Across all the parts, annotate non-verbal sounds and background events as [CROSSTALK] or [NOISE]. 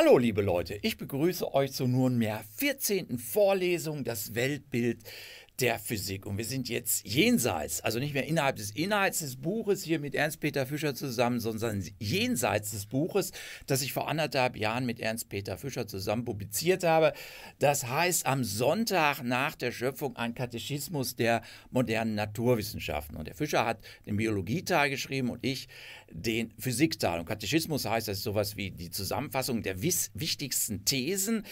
Hallo liebe Leute, ich begrüße euch zur nunmehr 14. Vorlesung Das Weltbild der Physik. Und wir sind jetzt jenseits, also nicht mehr innerhalb des Inhalts des Buches hier mit Ernst-Peter Fischer zusammen, sondern jenseits des Buches, das ich vor anderthalb Jahren mit Ernst-Peter Fischer zusammen publiziert habe. Das heißt, am Sonntag nach der Schöpfung ein Katechismus der modernen Naturwissenschaften. Und der Fischer hat den Biologieteil geschrieben und ich den Physikteil. Und Katechismus heißt, das ist sowas wie die Zusammenfassung der wichtigsten Thesen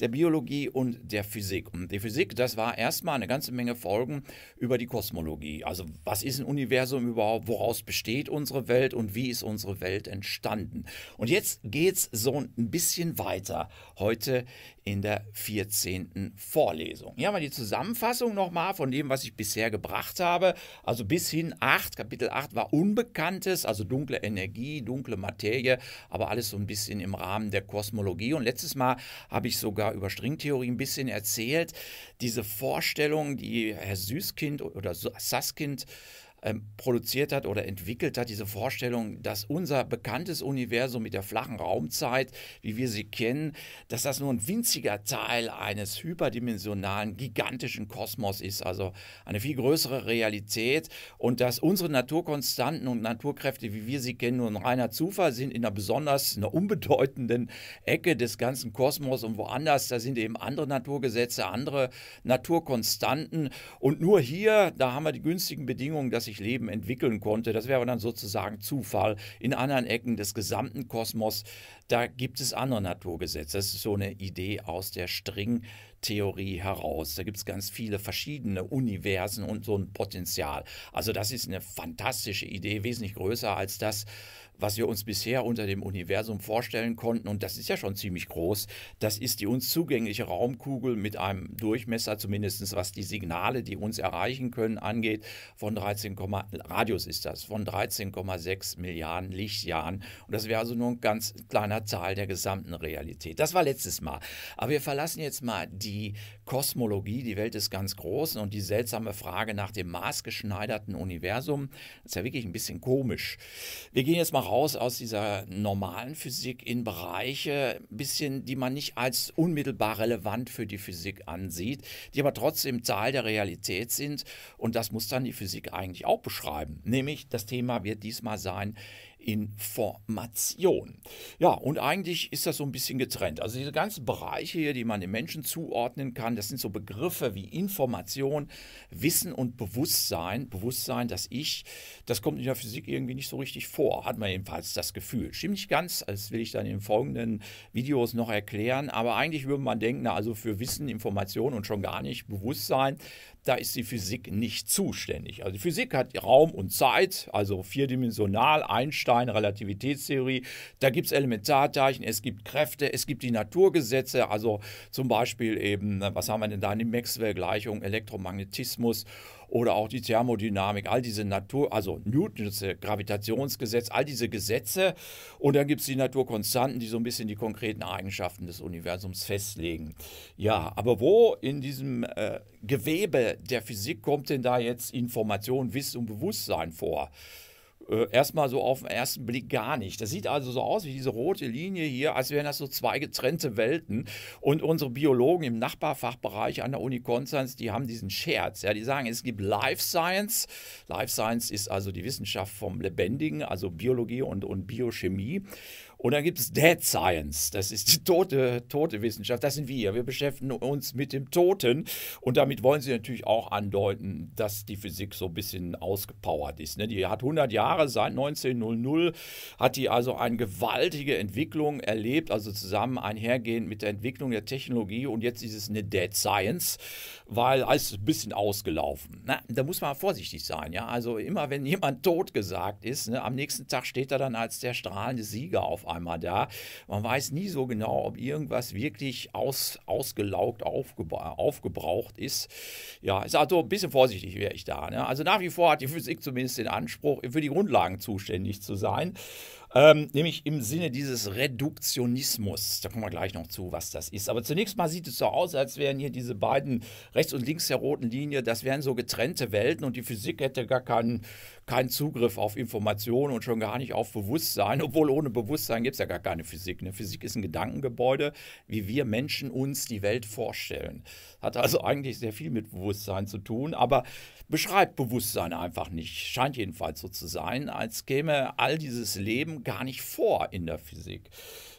der Biologie und der Physik. Und die Physik, das war erstmal eine ganze ganze Menge Folgen über die Kosmologie. Also was ist ein Universum überhaupt, woraus besteht unsere Welt und wie ist unsere Welt entstanden? Und jetzt geht es so ein bisschen weiter heute in der 14. Vorlesung. Hier haben wir die Zusammenfassung nochmal von dem, was ich bisher gebracht habe. Also bis hin 8, Kapitel 8 war Unbekanntes, also dunkle Energie, dunkle Materie, aber alles so ein bisschen im Rahmen der Kosmologie. Und letztes Mal habe ich sogar über Stringtheorie ein bisschen erzählt. Diese Vorstellung, die Herr Süßkind oder Sasskind ähm, produziert hat oder entwickelt hat, diese Vorstellung, dass unser bekanntes Universum mit der flachen Raumzeit, wie wir sie kennen, dass das nur ein winziger Teil eines hyperdimensionalen, gigantischen Kosmos ist, also eine viel größere Realität und dass unsere Naturkonstanten und Naturkräfte, wie wir sie kennen, nur ein reiner Zufall sind in einer besonders, einer unbedeutenden Ecke des ganzen Kosmos und woanders, da sind eben andere Naturgesetze, andere Naturkonstanten und nur hier, da haben wir die günstigen Bedingungen, dass sich sich Leben entwickeln konnte. Das wäre dann sozusagen Zufall. In anderen Ecken des gesamten Kosmos, da gibt es andere Naturgesetze. Das ist so eine Idee aus der Stringtheorie heraus. Da gibt es ganz viele verschiedene Universen und so ein Potenzial. Also das ist eine fantastische Idee, wesentlich größer als das, was wir uns bisher unter dem Universum vorstellen konnten, und das ist ja schon ziemlich groß, das ist die uns zugängliche Raumkugel mit einem Durchmesser, zumindest was die Signale, die uns erreichen können, angeht, von 13, Radius ist das, von 13,6 Milliarden Lichtjahren. Und das wäre also nur ein ganz kleiner Teil der gesamten Realität. Das war letztes Mal. Aber wir verlassen jetzt mal die Kosmologie, die Welt des ganz Großen und die seltsame Frage nach dem maßgeschneiderten Universum. Das ist ja wirklich ein bisschen komisch. Wir gehen jetzt mal raus raus aus dieser normalen Physik in Bereiche, ein bisschen, die man nicht als unmittelbar relevant für die Physik ansieht, die aber trotzdem Teil der Realität sind. Und das muss dann die Physik eigentlich auch beschreiben. Nämlich das Thema wird diesmal sein, Information. Ja, und eigentlich ist das so ein bisschen getrennt. Also diese ganzen Bereiche hier, die man den Menschen zuordnen kann, das sind so Begriffe wie Information, Wissen und Bewusstsein. Bewusstsein, das Ich, das kommt in der Physik irgendwie nicht so richtig vor, hat man jedenfalls das Gefühl. Stimmt nicht ganz, das will ich dann in folgenden Videos noch erklären, aber eigentlich würde man denken, also für Wissen, Information und schon gar nicht Bewusstsein, da ist die Physik nicht zuständig. Also die Physik hat Raum und Zeit, also vierdimensional, Einstein, Relativitätstheorie. Da gibt es Elementarteilchen, es gibt Kräfte, es gibt die Naturgesetze, also zum Beispiel eben, was haben wir denn da in den maxwell gleichung Elektromagnetismus oder auch die Thermodynamik, all diese Natur, also Newtons Gravitationsgesetz, all diese Gesetze. Und dann gibt es die Naturkonstanten, die so ein bisschen die konkreten Eigenschaften des Universums festlegen. Ja, aber wo in diesem äh, Gewebe der Physik kommt denn da jetzt Information, Wissen und Bewusstsein vor? Äh, erstmal so auf den ersten Blick gar nicht. Das sieht also so aus wie diese rote Linie hier, als wären das so zwei getrennte Welten. Und unsere Biologen im Nachbarfachbereich an der Uni Konstanz, die haben diesen Scherz. Ja, die sagen, es gibt Life Science. Life Science ist also die Wissenschaft vom Lebendigen, also Biologie und, und Biochemie. Und dann gibt es Dead Science, das ist die tote, tote Wissenschaft, das sind wir. Wir beschäftigen uns mit dem Toten und damit wollen sie natürlich auch andeuten, dass die Physik so ein bisschen ausgepowert ist. Ne? Die hat 100 Jahre, seit 1900 hat die also eine gewaltige Entwicklung erlebt, also zusammen einhergehend mit der Entwicklung der Technologie und jetzt ist es eine Dead Science weil alles ein bisschen ausgelaufen. Na, da muss man vorsichtig sein, ja. Also immer wenn jemand [LAUGHS] tot gesagt ist, ne, am nächsten Tag steht er dann als der strahlende Sieger auf einmal da. Man weiß nie so genau, ob irgendwas wirklich aus, ausgelaugt, aufgebra aufgebraucht ist. Ja, ist also ein bisschen vorsichtig wäre ich da. Ne? Also nach wie vor hat die Physik zumindest den Anspruch, für die Grundlagen zuständig zu sein. Ähm, nämlich im Sinne dieses Reduktionismus. Da kommen wir gleich noch zu, was das ist. Aber zunächst mal sieht es so aus, als wären hier diese beiden Reduktionismus rechts und links der roten Linie, das wären so getrennte Welten und die Physik hätte gar keinen, keinen Zugriff auf Informationen und schon gar nicht auf Bewusstsein, [LAUGHS] obwohl ohne Bewusstsein gibt es ja gar keine Physik. Ne? Physik ist ein Gedankengebäude, wie wir Menschen uns die Welt vorstellen. Hat also eigentlich sehr viel mit Bewusstsein zu tun, aber beschreibt Bewusstsein einfach nicht. Scheint jedenfalls so zu sein, als käme all dieses Leben gar nicht vor in der Physik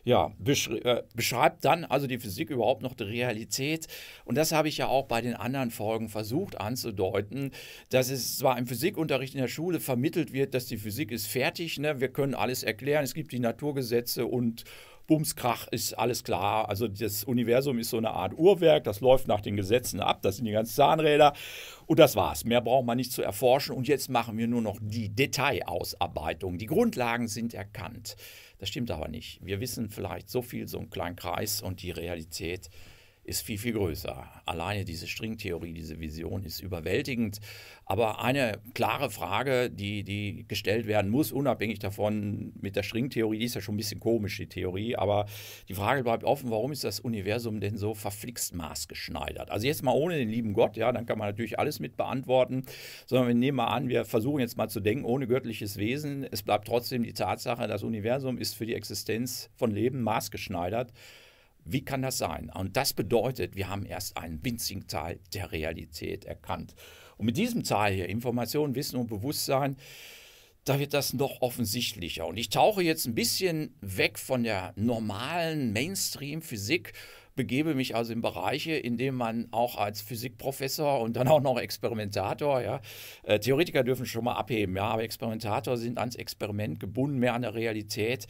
ja, äh, beschreibt dann also die Physik überhaupt noch die Realität. Und das habe ich ja auch bei den anderen Folgen versucht anzudeuten, dass es zwar im Physikunterricht in der Schule vermittelt wird, dass die Physik ist fertig, ne? wir können alles erklären, es gibt die Naturgesetze und Bumskrach ist alles klar. Also das Universum ist so eine Art Uhrwerk, das läuft nach den Gesetzen ab, das sind die ganzen Zahnräder und das war's. Mehr braucht man nicht zu erforschen und jetzt machen wir nur noch die Detailausarbeitung. Die Grundlagen sind erkannt. Das stimmt aber nicht. Wir wissen vielleicht so viel, so einen kleinen Kreis und die Realität ist viel, viel größer. Alleine diese Stringtheorie, diese Vision ist überwältigend. Aber eine klare Frage, die, die gestellt werden muss, unabhängig davon mit der Stringtheorie, die ist ja schon ein bisschen komisch, die Theorie, aber die Frage bleibt offen, warum ist das Universum denn so verflixt maßgeschneidert? Also jetzt mal ohne den lieben Gott, ja, dann kann man natürlich alles mit beantworten, sondern wir nehmen mal an, wir versuchen jetzt mal zu denken, ohne göttliches Wesen, es bleibt trotzdem die Tatsache, das Universum ist für die Existenz von Leben maßgeschneidert. Wie kann das sein? Und das bedeutet, wir haben erst einen winzigen Teil der Realität erkannt. Und mit diesem Teil hier, Information, Wissen und Bewusstsein, da wird das noch offensichtlicher. Und ich tauche jetzt ein bisschen weg von der normalen Mainstream-Physik begebe mich also in Bereiche, in denen man auch als Physikprofessor und dann auch noch Experimentator, ja, äh, Theoretiker dürfen schon mal abheben, ja, aber Experimentator sind ans Experiment gebunden, mehr an der Realität.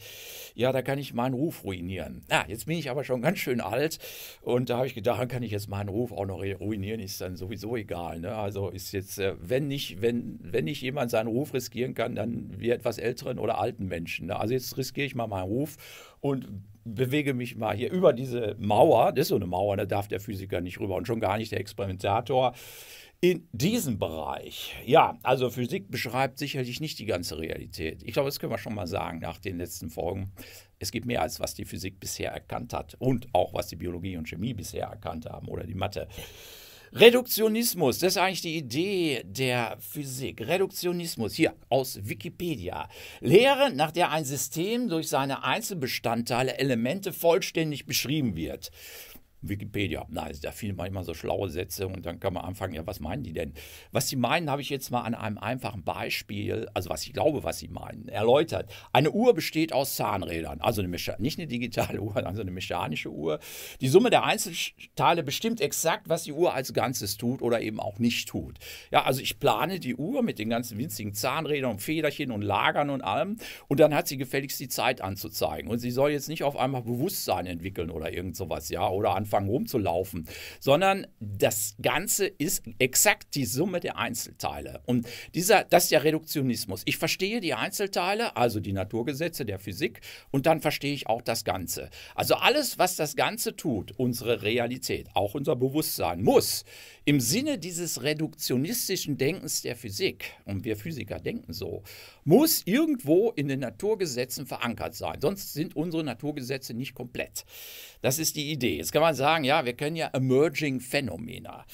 Ja, da kann ich meinen Ruf ruinieren. Na, ah, jetzt bin ich aber schon ganz schön alt und da habe ich gedacht, dann kann ich jetzt meinen Ruf auch noch ruinieren, ist dann sowieso egal. Ne? Also ist jetzt, äh, wenn nicht, wenn, wenn nicht jemand seinen Ruf riskieren kann, dann wir etwas älteren oder alten Menschen. Ne? Also jetzt riskiere ich mal meinen Ruf und bewege mich mal hier über diese Mauer, das ist so eine Mauer, da darf der Physiker nicht rüber und schon gar nicht der Experimentator. In diesem Bereich, ja, also Physik beschreibt sicherlich nicht die ganze Realität. Ich glaube, das können wir schon mal sagen nach den letzten Folgen. Es gibt mehr als was die Physik bisher erkannt hat und auch was die Biologie und Chemie bisher erkannt haben oder die Mathe. Reduktionismus, das ist eigentlich die Idee der Physik. Reduktionismus, hier aus Wikipedia. Lehre, nach der ein System durch seine Einzelbestandteile, Elemente vollständig beschrieben wird. Wikipedia. Nein, da fielen manchmal so schlaue Sätze und dann kann man anfangen, ja, was meinen die denn? Was sie meinen, habe ich jetzt mal an einem einfachen Beispiel, also was ich glaube, was sie meinen, erläutert. Eine Uhr besteht aus Zahnrädern, also eine nicht eine digitale [LAUGHS] Uhr, also eine mechanische Uhr. Die Summe der Einzelteile bestimmt exakt, was die Uhr als Ganzes tut oder eben auch nicht tut. Ja, also ich plane die Uhr mit den ganzen winzigen Zahnrädern und Federchen und Lagern und allem und dann hat sie gefälligst die Zeit anzuzeigen und sie soll jetzt nicht auf einmal Bewusstsein entwickeln oder irgend sowas, ja, oder anfangen angefangen rumzulaufen, sondern das Ganze ist exakt die Summe der Einzelteile. Und dieser, das ist ja Reduktionismus. Ich verstehe die Einzelteile, also die Naturgesetze der Physik, und dann verstehe ich auch das Ganze. Also alles, was das Ganze tut, unsere Realität, auch unser Bewusstsein, muss im Sinne dieses reduktionistischen Denkens der Physik, und wir Physiker denken so, muss irgendwo in den Naturgesetzen verankert sein. Sonst sind unsere Naturgesetze nicht komplett. Das ist die Idee. Jetzt kann man sagen, ja, wir kennen ja Emerging Phänomena.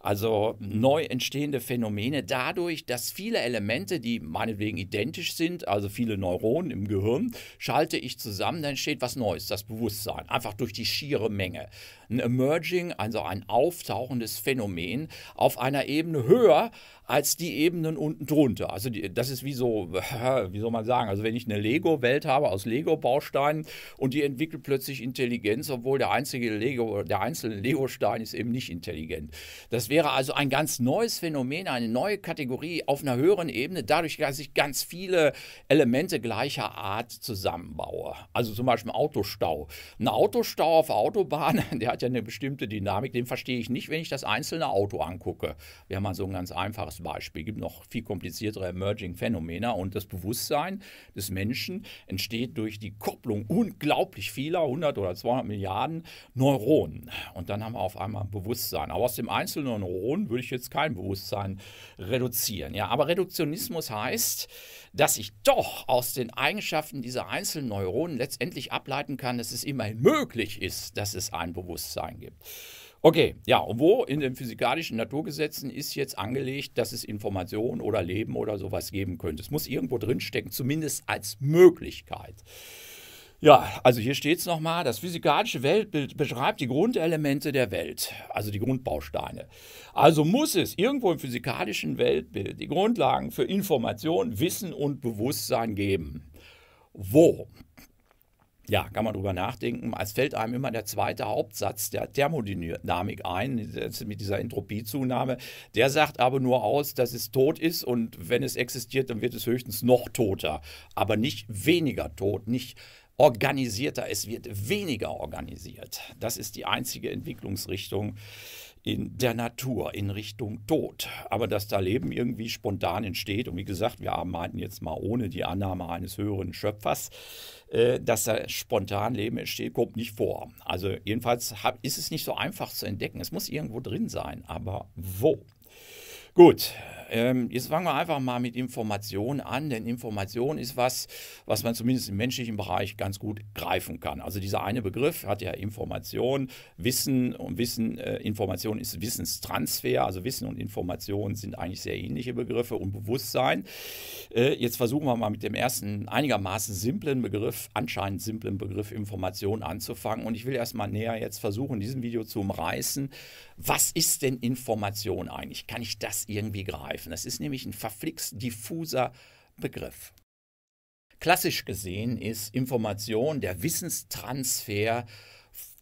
Also neu entstehende Phänomene dadurch, dass viele Elemente, die meinetwegen identisch sind, also viele Neuronen im Gehirn, schalte ich zusammen, dann entsteht was Neues, das Bewusstsein, einfach durch die schiere Menge. Ein Emerging, also ein auftauchendes Phänomen auf einer Ebene höher als die Ebenen unten drunter. Also die, das ist wie so, [LAUGHS] wie soll man sagen, also wenn ich eine Lego-Welt habe aus Lego-Bausteinen und die entwickelt plötzlich Intelligenz, obwohl der einzige Lego, der einzelne Lego-Stein ist eben nicht intelligent. Das wäre also ein ganz neues Phänomen, eine neue Kategorie auf einer höheren Ebene, dadurch, dass ich ganz viele Elemente gleicher Art zusammenbaue. Also zum Beispiel Autostau. Ein Autostau auf Autobahn, [LAUGHS] der hat ja eine bestimmte Dynamik, den verstehe ich nicht, wenn ich das einzelne Auto angucke. Wir haben mal so ein ganz einfaches einfaches Beispiel, gibt noch viel kompliziertere Emerging Phänomene und das Bewusstsein des Menschen entsteht durch die Kopplung unglaublich vieler, 100 oder 200 Milliarden Neuronen. Und dann haben wir auf einmal ein Bewusstsein. Aber aus dem einzelnen Neuron würde ich jetzt kein Bewusstsein reduzieren. Ja, aber Reduktionismus heißt, dass ich doch aus den Eigenschaften dieser einzelnen Neuronen letztendlich ableiten kann, dass es immerhin möglich ist, dass es ein Bewusstsein gibt. Okay, ja, und wo in den physikalischen Naturgesetzen ist jetzt angelegt, dass es Information oder Leben oder sowas geben könnte? Es muss irgendwo drinstecken, zumindest als Möglichkeit. Ja, also hier steht es nochmal, das physikalische Weltbild beschreibt die Grundelemente der Welt, also die Grundbausteine. Also muss es irgendwo im physikalischen Weltbild die Grundlagen für Information, Wissen und Bewusstsein geben. Wo? Ja, kann man drüber nachdenken. Es fällt einem immer der zweite Hauptsatz der Thermodynamik ein, mit dieser Entropiezunahme. Der sagt aber nur aus, dass es tot ist und wenn es existiert, dann wird es höchstens noch toter, aber nicht weniger tot, nicht organisierter, es wird weniger organisiert. Das ist die einzige Entwicklungsrichtung in der Natur, in Richtung Tod. Aber dass da Leben irgendwie spontan entsteht, und wie gesagt, wir arbeiten jetzt mal ohne die Annahme eines höheren Schöpfers, äh, dass da spontan Leben entsteht, kommt nicht vor. Also jedenfalls ist es nicht so einfach zu entdecken. Es muss irgendwo drin sein, aber wo? Gut, ähm, jetzt fangen wir einfach mal mit Information an, denn Information ist was, was man zumindest im menschlichen Bereich ganz gut greifen kann. Also dieser eine Begriff hat ja Information, Wissen und Wissen, äh, Information ist Wissenstransfer, also Wissen und Information sind eigentlich sehr ähnliche Begriffe und Bewusstsein. Äh, jetzt versuchen wir mal mit dem ersten einigermaßen simplen Begriff, anscheinend simplen Begriff Information anzufangen und ich will erstmal näher jetzt versuchen, in diesem Video zu umreißen, was ist denn Information eigentlich? Kann ich das irgendwie greifen? begreifen. Das ist nämlich ein verflixt diffuser Begriff. Klassisch gesehen ist Information der Wissenstransfer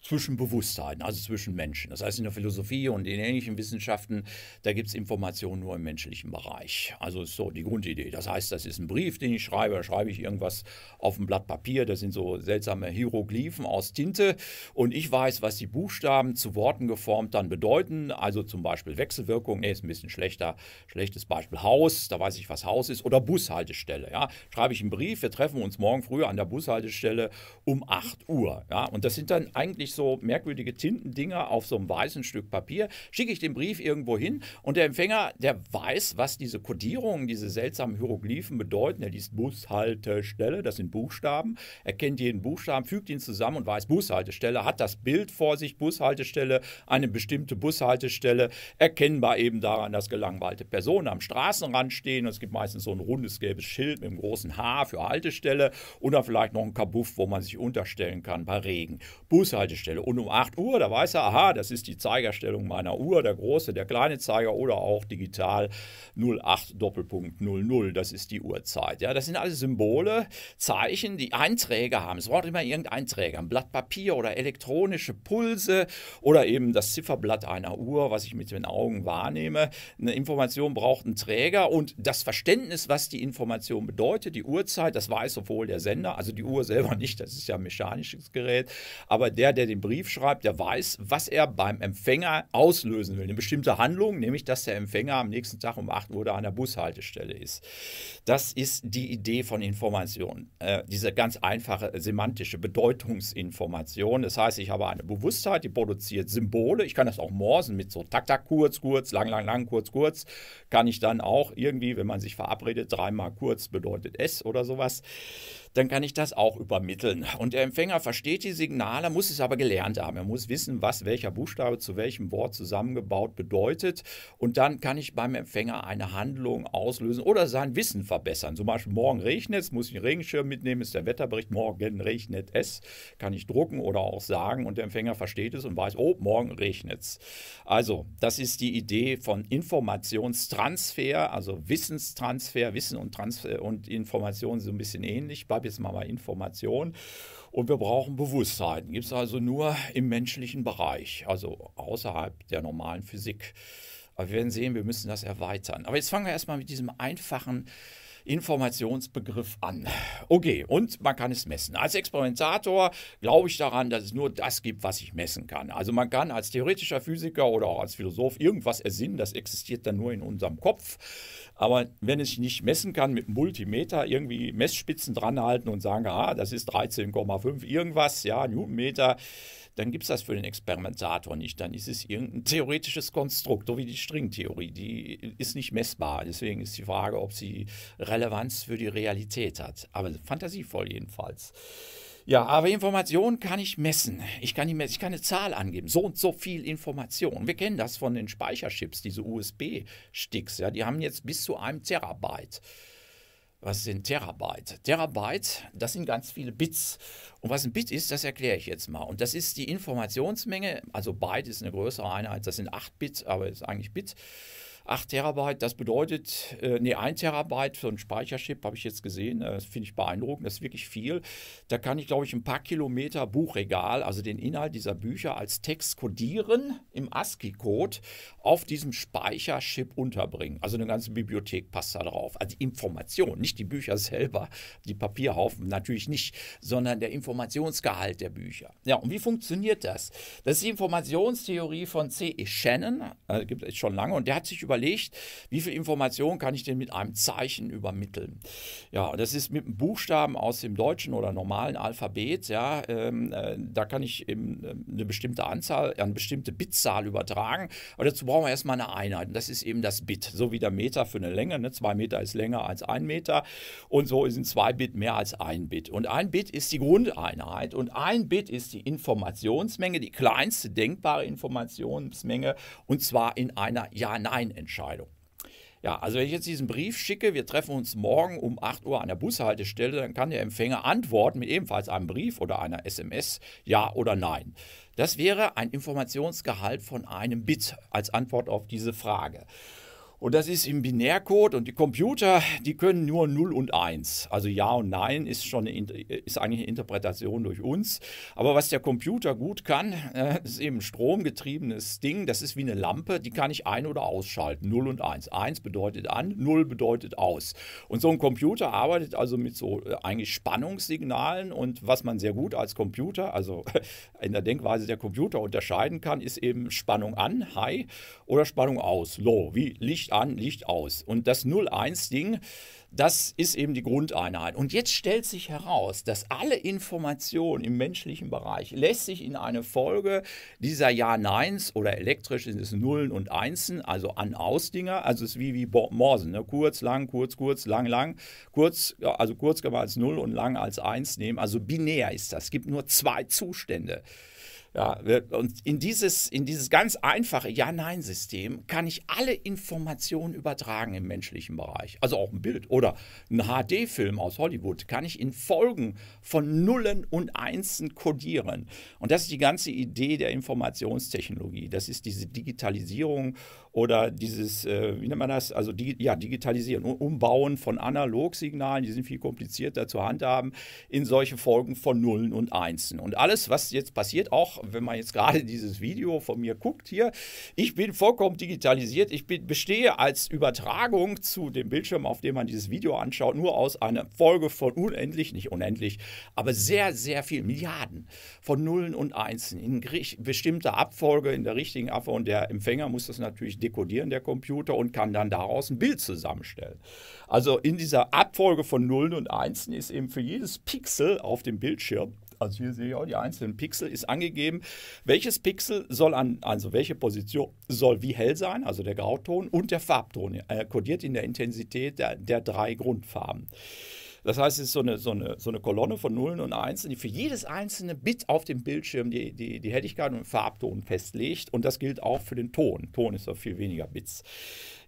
zwischen Bewusstsein, also zwischen Menschen. Das heißt, in der Philosophie und in ähnlichen Wissenschaften, da gibt es Informationen nur im menschlichen Bereich. Also ist so die Grundidee. Das heißt, das ist ein Brief, den ich schreibe, da schreibe ich irgendwas auf ein Blatt Papier, das sind so seltsame Hieroglyphen aus Tinte und ich weiß, was die Buchstaben zu Worten geformt dann bedeuten. Also zum Beispiel Wechselwirkung, nee, ist ein bisschen schlechter, schlechtes Beispiel Haus, da weiß ich, was Haus ist, oder Bushaltestelle. Ja? Schreibe ich einen Brief, wir treffen uns morgen früh an der Bushaltestelle um 8 Uhr. Ja? Und das sind dann eigentlich so merkwürdige Tintendinger auf so einem weißen Stück Papier, schicke ich den Brief irgendwo hin und der Empfänger, der weiß, was diese Kodierungen, diese seltsamen Hieroglyphen bedeuten. Er liest Bushaltestelle, das sind Buchstaben, er kennt jeden Buchstaben, fügt ihn zusammen und weiß Bushaltestelle, hat das Bild vor sich, Bushaltestelle, eine bestimmte Bushaltestelle, erkennbar eben daran, dass gelangweilte Personen am Straßenrand stehen und es gibt meistens so ein rundes gelbes Schild mit einem großen H für Haltestelle oder vielleicht noch ein Kabuff, wo man sich unterstellen kann bei Regen. Bushaltestelle Zeigerstelle. Und um 8 Uhr, da weiß er, aha, das ist die Zeigerstellung meiner Uhr, der große, der kleine Zeiger oder auch digital 08 Doppelpunkt 00, das ist die Uhrzeit. Ja, das sind alles Symbole, Zeichen, die Einträge haben. Es braucht immer irgendein Träger, ein Blatt Papier oder elektronische Pulse oder eben das Zifferblatt einer Uhr, was ich mit den Augen wahrnehme. Eine Information braucht einen Träger und das Verständnis, was die Information bedeutet, die Uhrzeit, das weiß sowohl der Sender, also die Uhr selber [LAUGHS] nicht, das ist ja ein mechanisches Gerät, aber der, der der den Brief schreibt, der weiß, was er beim Empfänger auslösen will. Eine bestimmte Handlung, nämlich dass der Empfänger am nächsten Tag um 8 Uhr da an der Bushaltestelle ist. Das ist die Idee von Information. Äh, diese ganz einfache semantische Bedeutungsinformation. Das heißt, ich habe eine Bewusstheit, die produziert Symbole. Ich kann das auch morsen mit so tak, tak, kurz, kurz, lang, lang, lang, kurz, kurz. Kann ich dann auch irgendwie, wenn man sich verabredet, dreimal kurz bedeutet S oder sowas dann kann ich das auch übermitteln. Und der Empfänger versteht die Signale, muss es aber gelernt haben. Er muss wissen, was welcher Buchstabe zu welchem Wort zusammengebaut bedeutet. Und dann kann ich beim Empfänger eine Handlung auslösen oder sein Wissen verbessern. Zum Beispiel, morgen regnet es, muss ich einen Regenschirm mitnehmen, ist der Wetterbericht, morgen regnet es. Kann ich drucken oder auch sagen und der Empfänger versteht es und weiß, oh, morgen regnet es. Also, das ist die Idee von Informationstransfer, also Wissenstransfer. Wissen und, Transfer und Informationen so ein bisschen ähnlich. Bei jetzt mal, mal Information und wir brauchen Bewusstsein. Gibt es also nur im menschlichen Bereich, also außerhalb der normalen Physik. Aber wir werden sehen, wir müssen das erweitern. Aber jetzt fangen wir erstmal mit diesem einfachen äh, Informationsbegriff an. Okay, und man kann es messen. Als Experimentator glaube ich daran, dass es nur das gibt, was ich messen kann. Also man kann als theoretischer Physiker oder auch als Philosoph irgendwas ersinnen, das existiert dann nur in unserem Kopf. Aber wenn ich nicht messen kann mit Multimeter, irgendwie Messspitzen dranhalten und sagen, ah, das ist 13,5 irgendwas, ja, Newtonmeter, dann gibt es das für den Experimentator nicht. Dann ist es irgendein theoretisches Konstrukt, so wie die Stringtheorie. Die ist nicht messbar. Deswegen ist die Frage, ob sie Relevanz für die Realität hat. Aber fantasievoll jedenfalls. Ja, aber Informationen kann ich messen. Ich kann, messen. ich kann eine Zahl angeben. So und so viel Information. Wir kennen das von den Speicherchips, diese USB-Sticks. Ja, die haben jetzt bis zu einem Terabyte was sind Terabyte? Terabyte, das sind ganz viele Bits. Und was ein Bit ist, das erkläre ich jetzt mal. Und das ist die Informationsmenge, also Byte ist eine größere Einheit, das sind 8 Bit, aber ist eigentlich Bit. 8 Terabyte, das bedeutet, äh, nee, 1 Terabyte für einen Speicherchip habe ich jetzt gesehen. Äh, das finde ich beeindruckend, das ist wirklich viel. Da kann ich, glaube ich, ein paar Kilometer Buchregal, also den Inhalt dieser Bücher als Text kodieren im ASCII-Code auf diesem Speicherchip unterbringen. Also eine ganze Bibliothek passt da drauf. Also die Information, nicht die Bücher selber, die Papierhaufen natürlich nicht, sondern der Informationsgehalt der Bücher. Ja, und wie funktioniert das? Das ist die Informationstheorie von C.E. Shannon, äh, gibt es schon lange, und der hat sich über überlegt, wie viel Information kann ich denn mit einem Zeichen übermitteln? Ja, das ist mit einem Buchstaben aus dem deutschen oder normalen Alphabet, ja, ähm, äh, da kann ich eben, ähm, eine bestimmte Anzahl, eine bestimmte Bitzahl übertragen, aber dazu brauchen wir erstmal eine Einheit und das ist eben das Bit, so wie der Meter für eine Länge, ne? zwei Meter ist länger als ein Meter und so sind zwei Bit mehr als ein Bit und ein Bit ist die Grundeinheit und ein Bit ist die Informationsmenge, die kleinste denkbare Informationsmenge und zwar in einer Ja-Nein-Entscheidung. Entscheidung. Ja, also wenn ich jetzt diesen Brief schicke, wir treffen uns morgen um 8 Uhr an der Bushaltestelle, dann kann der Empfänger antworten mit ebenfalls einem Brief oder einer SMS, ja oder nein. Das wäre ein Informationsgehalt von einem Bit als Antwort auf diese Frage. Und das ist im Binärcode und die Computer, die können nur 0 und 1. Also Ja und Nein ist schon eine, ist eigentlich eine Interpretation durch uns. Aber was der Computer gut kann, äh, ist eben stromgetriebenes Ding. Das ist wie eine Lampe, die kann ich ein- oder ausschalten. 0 und 1. 1 bedeutet an, 0 bedeutet aus. Und so ein Computer arbeitet also mit so äh, eigentlich Spannungssignalen. Und was man sehr gut als Computer, also [LAUGHS] in der Denkweise der Computer unterscheiden kann, ist eben Spannung an, High, oder Spannung aus, Low, wie Licht. Licht an, Licht aus. Und das 0-1-Ding, das ist eben die Grundeinheit. Und jetzt stellt sich heraus, dass alle Informationen im menschlichen Bereich lässt sich in eine Folge dieser Ja-Neins oder elektrisch sind es Nullen und Einsen, also An-Aus-Dinger, also es ist wie, wie Morsen, ne? kurz, lang, kurz, kurz, lang, lang, kurz, also kurz kann man als Null und lang als Eins nehmen, also binär ist das, es gibt nur zwei Zustände. Ja, und in dieses, in dieses ganz einfache Ja-Nein-System kann ich alle Informationen übertragen im menschlichen Bereich. Also auch ein Bild oder ein HD-Film aus Hollywood kann ich in Folgen von Nullen und Einsen kodieren. Und das ist die ganze Idee der Informationstechnologie. Das ist diese Digitalisierung oder dieses, äh, wie nennt man das, also die, ja, digitalisieren, umbauen von Analogsignalen, die sind viel komplizierter zu handhaben, in solche Folgen von Nullen und Einsen. Und alles, was jetzt passiert, auch wenn man jetzt gerade [LAUGHS] dieses Video von mir guckt hier, ich bin vollkommen digitalisiert, ich bin, bestehe als Übertragung zu dem Bildschirm, auf dem man dieses Video anschaut, nur aus einer Folge von unendlich, nicht unendlich, aber sehr, sehr viel, Milliarden von Nullen und Einsen in bestimmter Abfolge, in der richtigen Abfolge und der Empfänger muss das natürlich dekodieren der Computer und kann dann daraus ein Bild zusammenstellen. Also in dieser Abfolge von Nullen und Einsen ist eben für jedes Pixel auf dem Bildschirm also hier sehe ich auch die einzelnen Pixel, ist angegeben, welches Pixel soll an, also welche Position soll wie hell sein, also der Grauton und der Farbton, äh, kodiert in der Intensität der, der drei Grundfarben. Das heißt, es ist so eine, so eine, so eine Kolonne von Nullen und Einsen, die für jedes einzelne Bit auf dem Bildschirm die, die, die Helligkeit und Farbton festlegt. Und das gilt auch für den Ton. Ton ist doch viel weniger Bits.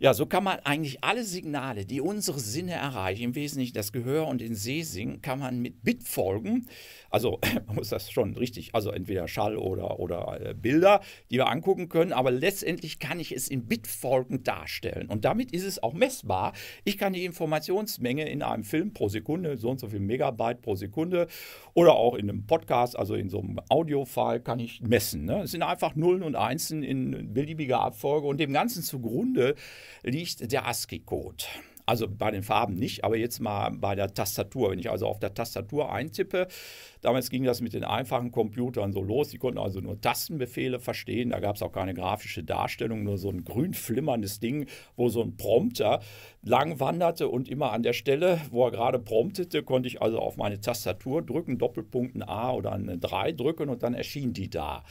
Ja, so kann man eigentlich alle Signale, die unsere Sinne erreichen, im Wesentlichen das Gehör und den Sehsing, kann man mit Bitfolgen also [LAUGHS] man muss das schon richtig, also entweder Schall oder, oder äh, Bilder, die wir angucken können, aber letztendlich kann ich es in Bitfolgen darstellen. Und damit ist es auch messbar. Ich kann die Informationsmenge in einem Film pro Sekunde, so und so viel Megabyte pro Sekunde oder auch in einem Podcast, also in so einem Audio-File, kann ich messen. Ne? Es sind einfach Nullen und Einsen in beliebiger Abfolge und dem Ganzen zugrunde liegt der ASCII-Code. Also bei den Farben nicht, aber jetzt mal bei der Tastatur. Wenn ich also auf der Tastatur eintippe, damals ging das mit den einfachen Computern so los. Die konnten also nur Tastenbefehle verstehen. Da gab es auch keine grafische Darstellung, nur so ein grün flimmerndes Ding, wo so ein Prompter lang wanderte und immer an der Stelle, wo er gerade promptete, konnte ich also auf meine Tastatur drücken, Doppelpunkten A oder eine 3 drücken und dann erschien die da.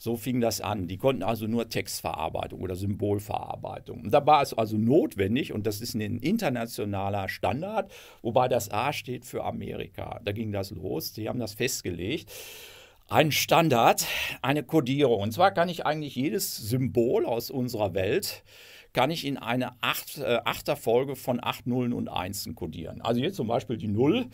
So fing das an. Die konnten also nur Textverarbeitung oder Symbolverarbeitung. Und da war es also notwendig, und das ist ein internationaler Standard, wobei das A steht für Amerika. Da ging das los. Sie haben das festgelegt Ein Standard, eine Kodierung. Und zwar kann ich eigentlich jedes Symbol aus unserer Welt kann ich in eine Acht, äh, Achterfolge von acht Nullen und Einsen kodieren. Also hier zum Beispiel die Null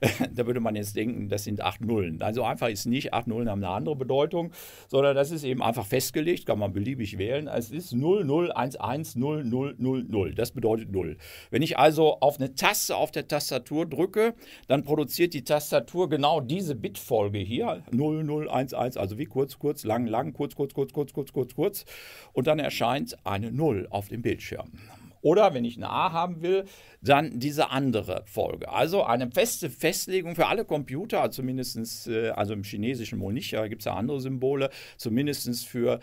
[LAUGHS] da würde man jetzt denken, das sind acht Nullen. Also einfach ist nicht, acht Nullen haben eine andere Bedeutung, sondern das ist eben einfach festgelegt, kann man beliebig wählen. Es ist 00110000. Das bedeutet Null. Wenn ich also auf eine Taste auf der Tastatur drücke, dann produziert die Tastatur genau diese Bitfolge hier, 0011, also wie kurz, kurz, lang, lang, kurz, kurz, kurz, kurz, kurz, kurz, kurz. Und dann erscheint eine Null auf dem Bildschirm. Oder wenn ich eine A haben will, dann diese andere Folge. Also eine feste Festlegung für alle Computer, zumindest äh, also im chinesischen wohl nicht, da gibt es ja andere Symbole, zumindest für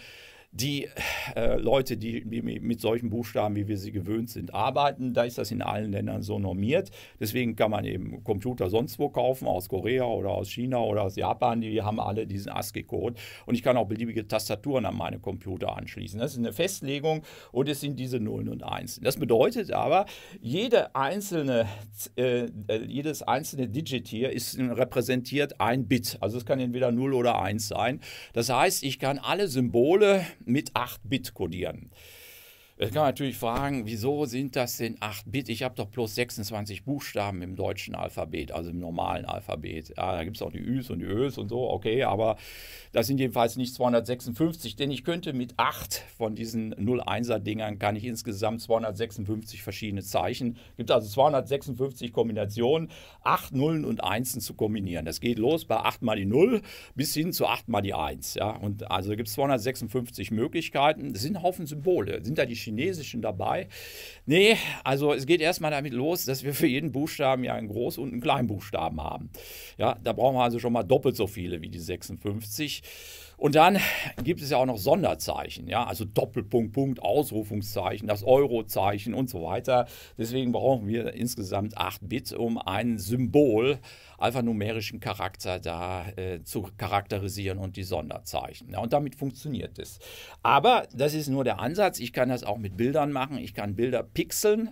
die äh, Leute, die, die mit solchen Buchstaben, wie wir sie gewöhnt sind, arbeiten. Da ist das in allen Ländern so normiert. Deswegen kann man eben Computer sonst wo kaufen, aus Korea oder aus China oder aus Japan. Die haben alle diesen ASCII-Code. Und ich kann auch beliebige Tastaturen an meine Computer anschließen. Das ist eine Festlegung und es sind diese Nullen und Einsen. Das bedeutet aber, jede einzelne, äh, äh jedes einzelne Digit hier ist, äh, repräsentiert ein Bit. Also es kann entweder 0 oder 1 sein. Das heißt, ich kann alle Symbole mit 8-Bit codieren. Jetzt kann man natürlich fragen, wieso sind das denn 8 Bit? Ich habe doch bloß 26 Buchstaben im deutschen Alphabet, also im normalen Alphabet. Ja, da gibt es auch die Üs und die Ös und so, okay, aber das sind jedenfalls nicht 256, denn ich könnte mit 8 von diesen 0 1 er dingern kann ich insgesamt 256 verschiedene Zeichen, gibt also 256 Kombinationen, 8 Nullen und Einsen zu kombinieren. Das geht los bei 8 mal die 0 bis hin zu 8 mal die 1. Ja? Und also gibt es 256 Möglichkeiten. Das sind ein Haufen Symbole. Sind da die Chinesen? Chinesischen dabei. Nee, also es geht erstmal damit los, dass wir für jeden Buchstaben ja einen Groß- und einen Kleinbuchstaben haben. Ja, da brauchen wir also schon mal doppelt so viele wie die 56. Und dann gibt es ja auch noch Sonderzeichen, ja, also Doppelpunkt, Punkt, Ausrufungszeichen, das Eurozeichen und so weiter. Deswegen brauchen wir insgesamt 8 Bit, um ein Symbol alphanumerischen Charakter da äh, zu charakterisieren und die Sonderzeichen. Ja, und damit funktioniert das. Aber das ist nur der Ansatz. Ich kann das auch mit Bildern machen. Ich kann Bilder pixeln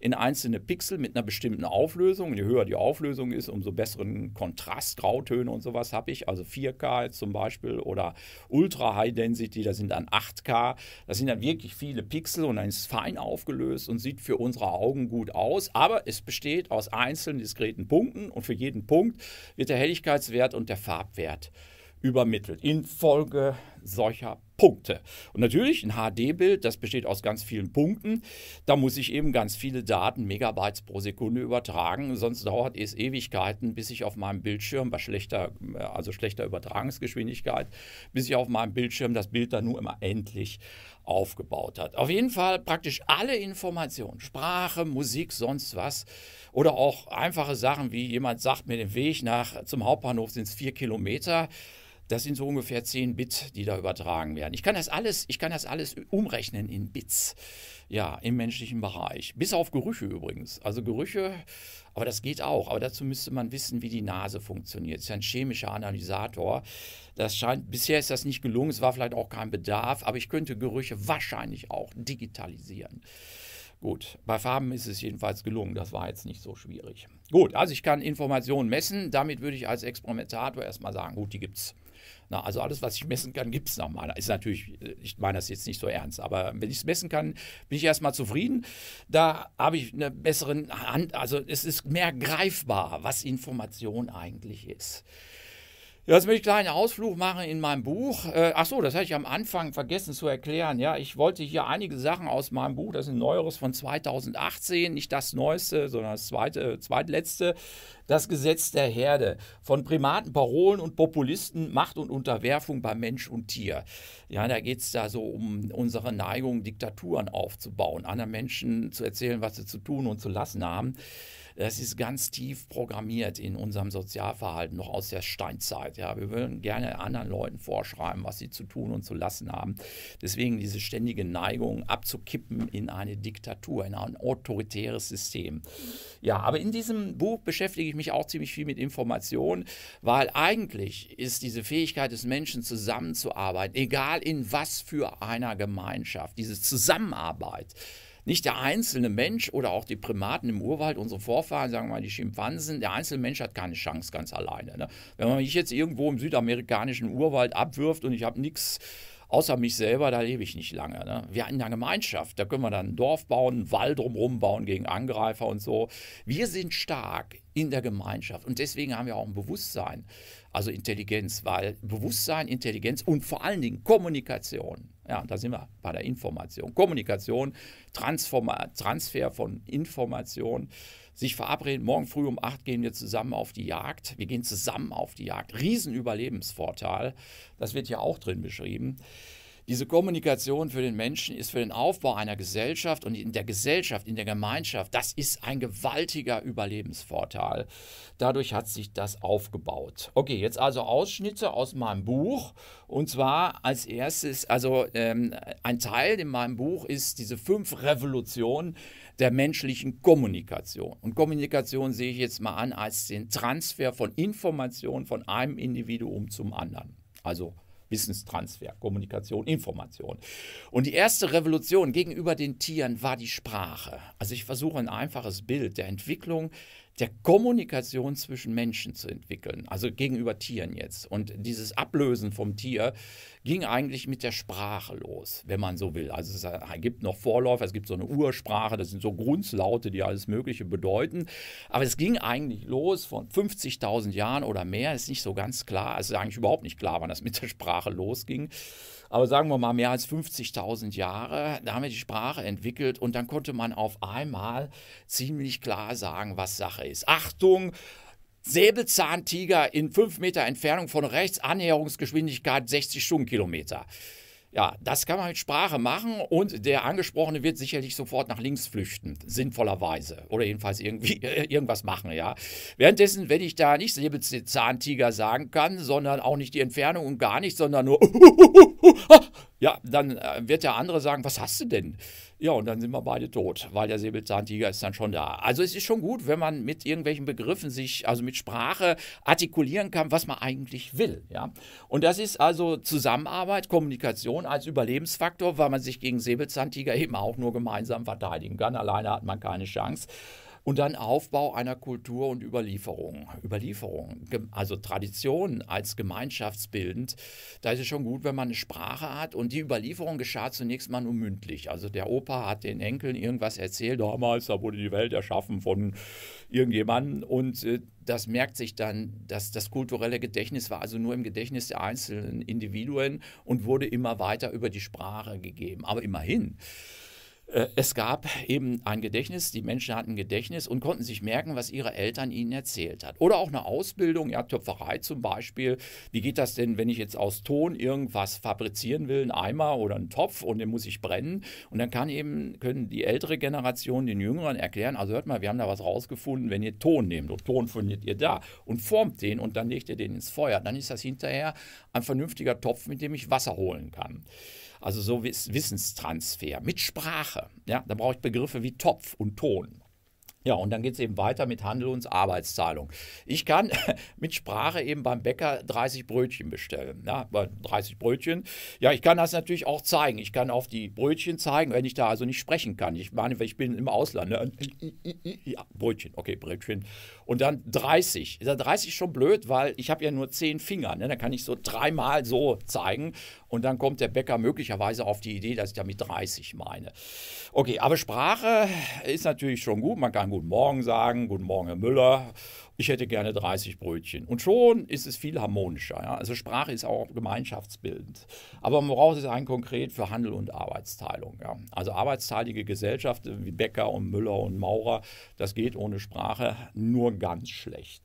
in einzelne Pixel mit einer bestimmten Auflösung. Je höher die Auflösung ist, umso besseren Kontrast, Grautöne und sowas habe ich. Also 4K zum Beispiel oder Ultra High Density, das sind dann 8K. Das sind dann wirklich viele Pixel und dann ist es fein aufgelöst und sieht für unsere Augen gut aus. Aber es besteht aus einzelnen diskreten Punkten und für jeden Punkt Punkt wird der Helligkeitswert und der Farbwert übermittelt infolge solcher Punkte. Und natürlich ein HD-Bild, das besteht aus ganz vielen Punkten. Da muss ich eben ganz viele Daten, Megabytes pro Sekunde übertragen, sonst dauert es Ewigkeiten, bis ich auf meinem Bildschirm bei schlechter, äh, also schlechter Übertragungsgeschwindigkeit, bis ich auf meinem Bildschirm das Bild dann nur immer endlich aufgebaut hat. Auf jeden Fall praktisch alle Informationen, Sprache, Musik, sonst was oder auch einfache Sachen wie jemand sagt mir den Weg nach zum Hauptbahnhof sind es vier Kilometer. Das sind so ungefähr 10 Bit, die da übertragen werden. Ich kann das alles, ich kann das alles umrechnen in Bits. Ja, im menschlichen Bereich. Bis auf Gerüche übrigens. Also Gerüche, aber das geht auch. Aber dazu müsste man wissen, wie die Nase funktioniert. Das ist ein chemischer Analysator. Das scheint, bisher ist das nicht gelungen. Es war vielleicht auch kein Bedarf. Aber ich könnte Gerüche wahrscheinlich auch digitalisieren. Gut, bei Farben ist es jedenfalls gelungen, das war jetzt nicht so schwierig. Gut, also ich kann Informationen messen, damit würde ich als Experimentator erstmal sagen, gut, die gibt's. Na, also alles, was ich messen kann, gibt es noch mal. Ist natürlich, äh, ich meine das jetzt nicht so ernst, aber wenn ich es messen kann, bin ich erstmal zufrieden. Da habe ich eine bessere Hand, also es ist mehr greifbar, was Information eigentlich ist jetzt möchte ich einen kleinen Ausflug machen in meinem Buch. Äh, ach so, das hatte ich am Anfang vergessen zu erklären. Ja, ich wollte hier einige Sachen aus meinem Buch, das ist ein neueres von 2018, nicht das neueste, sondern das zweite, äh, zweitletzte, das Gesetz der Herde von Primaten, Parolen und Populisten, Macht und Unterwerfung bei Mensch und Tier. Ja, da geht es da so um unsere Neigung, Diktaturen aufzubauen, anderen Menschen zu erzählen, was sie zu tun und zu lassen haben. Das ist ganz tief programmiert in unserem Sozialverhalten, noch aus der Steinzeit. Ja, wir würden gerne anderen Leuten vorschreiben, was sie zu tun und zu lassen haben. Deswegen diese ständige Neigung abzukippen in eine Diktatur, in ein autoritäres System. Ja, aber in diesem Buch beschäftige ich mich auch ziemlich viel mit Informationen, weil eigentlich ist diese Fähigkeit des Menschen zusammenzuarbeiten, egal in was für einer Gemeinschaft, diese Zusammenarbeit, nicht der einzelne Mensch oder auch die Primaten im Urwald, unsere Vorfahren, sagen wir mal die Schimpansen, der einzelne Mensch hat keine Chance ganz alleine. Ne? Wenn man mich jetzt irgendwo im südamerikanischen Urwald abwirft und ich habe nichts außer mich selber, da lebe ich nicht lange. Ne? Wir haben eine Gemeinschaft, da können wir dann ein Dorf bauen, einen Wall drumherum bauen gegen Angreifer und so. Wir sind stark in der Gemeinschaft und deswegen haben wir auch ein Bewusstsein, also Intelligenz, weil Bewusstsein, Intelligenz und vor allen Dingen Kommunikation ja, da sind wir bei der Information. Kommunikation, Transforma Transfer von Information, sich verabreden, morgen früh um 8 gehen wir zusammen auf die Jagd. Wir gehen zusammen auf die Jagd. Riesenüberlebensvorteil, das wird ja auch drin beschrieben. Diese Kommunikation für den Menschen ist für den Aufbau einer Gesellschaft und in der Gesellschaft, in der Gemeinschaft, das ist ein gewaltiger Überlebensvorteil. Dadurch hat sich das aufgebaut. Okay, jetzt also Ausschnitte aus meinem Buch. Und zwar als erstes, also ähm, ein Teil in meinem Buch ist diese fünf Revolutionen der menschlichen Kommunikation. Und Kommunikation sehe ich jetzt mal an als den Transfer von Informationen von einem Individuum zum anderen. Also Wissenstransfer, Kommunikation, Information. Und die erste Revolution gegenüber den Tieren war die Sprache. Also ich versuche ein einfaches Bild der Entwicklung der Kommunikation zwischen Menschen zu entwickeln, also gegenüber Tieren jetzt. Und dieses Ablösen vom Tier ging eigentlich mit der Sprache los, wenn man so will. Also es gibt noch Vorläufer, es gibt so eine Ursprache, das sind so Grundslaute, die alles Mögliche bedeuten. Aber es ging eigentlich los von 50.000 Jahren oder mehr, ist nicht so ganz klar. Es ist eigentlich überhaupt nicht klar, wann das mit der Sprache losging aber sagen wir mal mehr als 50.000 Jahre, da haben wir die Sprache entwickelt und dann konnte man auf einmal ziemlich klar sagen, was Sache ist. Achtung! Säbelzahntiger in 5 Meter Entfernung von rechts, Annäherungsgeschwindigkeit 60 Stundenkilometer. Ja, das kann man mit Sprache machen und der Angesprochene wird sicherlich sofort nach links flüchten, sinnvollerweise. Oder jedenfalls irgendwie [LAUGHS] äh, irgendwas machen, ja. Währenddessen, wenn ich da nicht Säbelzahntiger sagen kann, sondern auch nicht die Entfernung und gar nichts, sondern nur [LAUGHS] ja, dann äh, wird der andere sagen, was hast du denn? Ja, und dann sind wir beide tot, weil der Säbelzahntiger ist dann schon da. Also es ist schon gut, wenn man mit irgendwelchen Begriffen sich, also mit Sprache artikulieren kann, was man eigentlich will. Ja? Und das ist also Zusammenarbeit, Kommunikation als Überlebensfaktor, weil man sich gegen Säbelzahntiger eben auch nur gemeinsam verteidigen kann. Alleine hat man keine Chance. Und dann Aufbau einer Kultur und Überlieferung. Überlieferung, also Tradition als gemeinschaftsbildend. Da ist es schon gut, wenn man eine Sprache hat. Und die Überlieferung geschah zunächst mal nur mündlich. Also der Opa hat den Enkeln irgendwas erzählt. Damals, oh, da wurde die Welt erschaffen von irgendjemandem. Und äh, das merkt sich dann, dass das kulturelle Gedächtnis war also nur im Gedächtnis der einzelnen Individuen und wurde immer weiter über die Sprache gegeben. Aber immerhin. Äh, es gab eben ein Gedächtnis, die Menschen hatten ein Gedächtnis und konnten sich merken, was ihre Eltern ihnen erzählt hat. Oder auch eine Ausbildung, ja, Töpferei zum Beispiel. Wie geht das denn, wenn ich jetzt aus Ton irgendwas fabrizieren will, einen Eimer oder einen Topf und den muss ich brennen? Und dann kann eben, können die ältere Generation den Jüngeren erklären, also hört mal, wir haben da was rausgefunden, wenn ihr Ton nehmt und Ton findet ihr da und formt den und dann legt ihr den ins Feuer. Dann ist das hinterher ein vernünftiger Topf, mit dem ich Wasser holen kann. Also so Wissenstransfer mit Sprache. Ja, da brauche ich Begriffe wie Topf und Ton ja, und dann geht es eben weiter mit Handel und Arbeitszahlung. Ich kann [LAUGHS] mit Sprache eben beim Bäcker 30 Brötchen bestellen. Ja, 30 Brötchen. Ja, ich kann das natürlich auch zeigen. Ich kann auf die Brötchen zeigen, wenn ich da also nicht sprechen kann. Ich meine, ich bin im Ausland. Ne? [LAUGHS] Ja, Brötchen, okay, Brötchen. Und dann 30. Ist 30 ist schon blöd, weil ich habe ja nur 10 Finger. Ne? Dann kann ich so dreimal so zeigen. Und dann kommt der Bäcker möglicherweise auf die Idee, dass ich damit 30 meine. Okay, aber Sprache ist natürlich schon gut. Man kann guten Morgen sagen, guten Morgen, Herr Müller, ich hätte gerne 30 Brötchen. Und schon ist es viel harmonischer. Ja? Also Sprache ist auch gemeinschaftsbildend. Aber woraus ist ein konkret für Handel und Arbeitsteilung. Ja? Also arbeitsteilige Gesellschaften wie Bäcker und Müller und Maurer, das geht ohne Sprache nur ganz schlecht.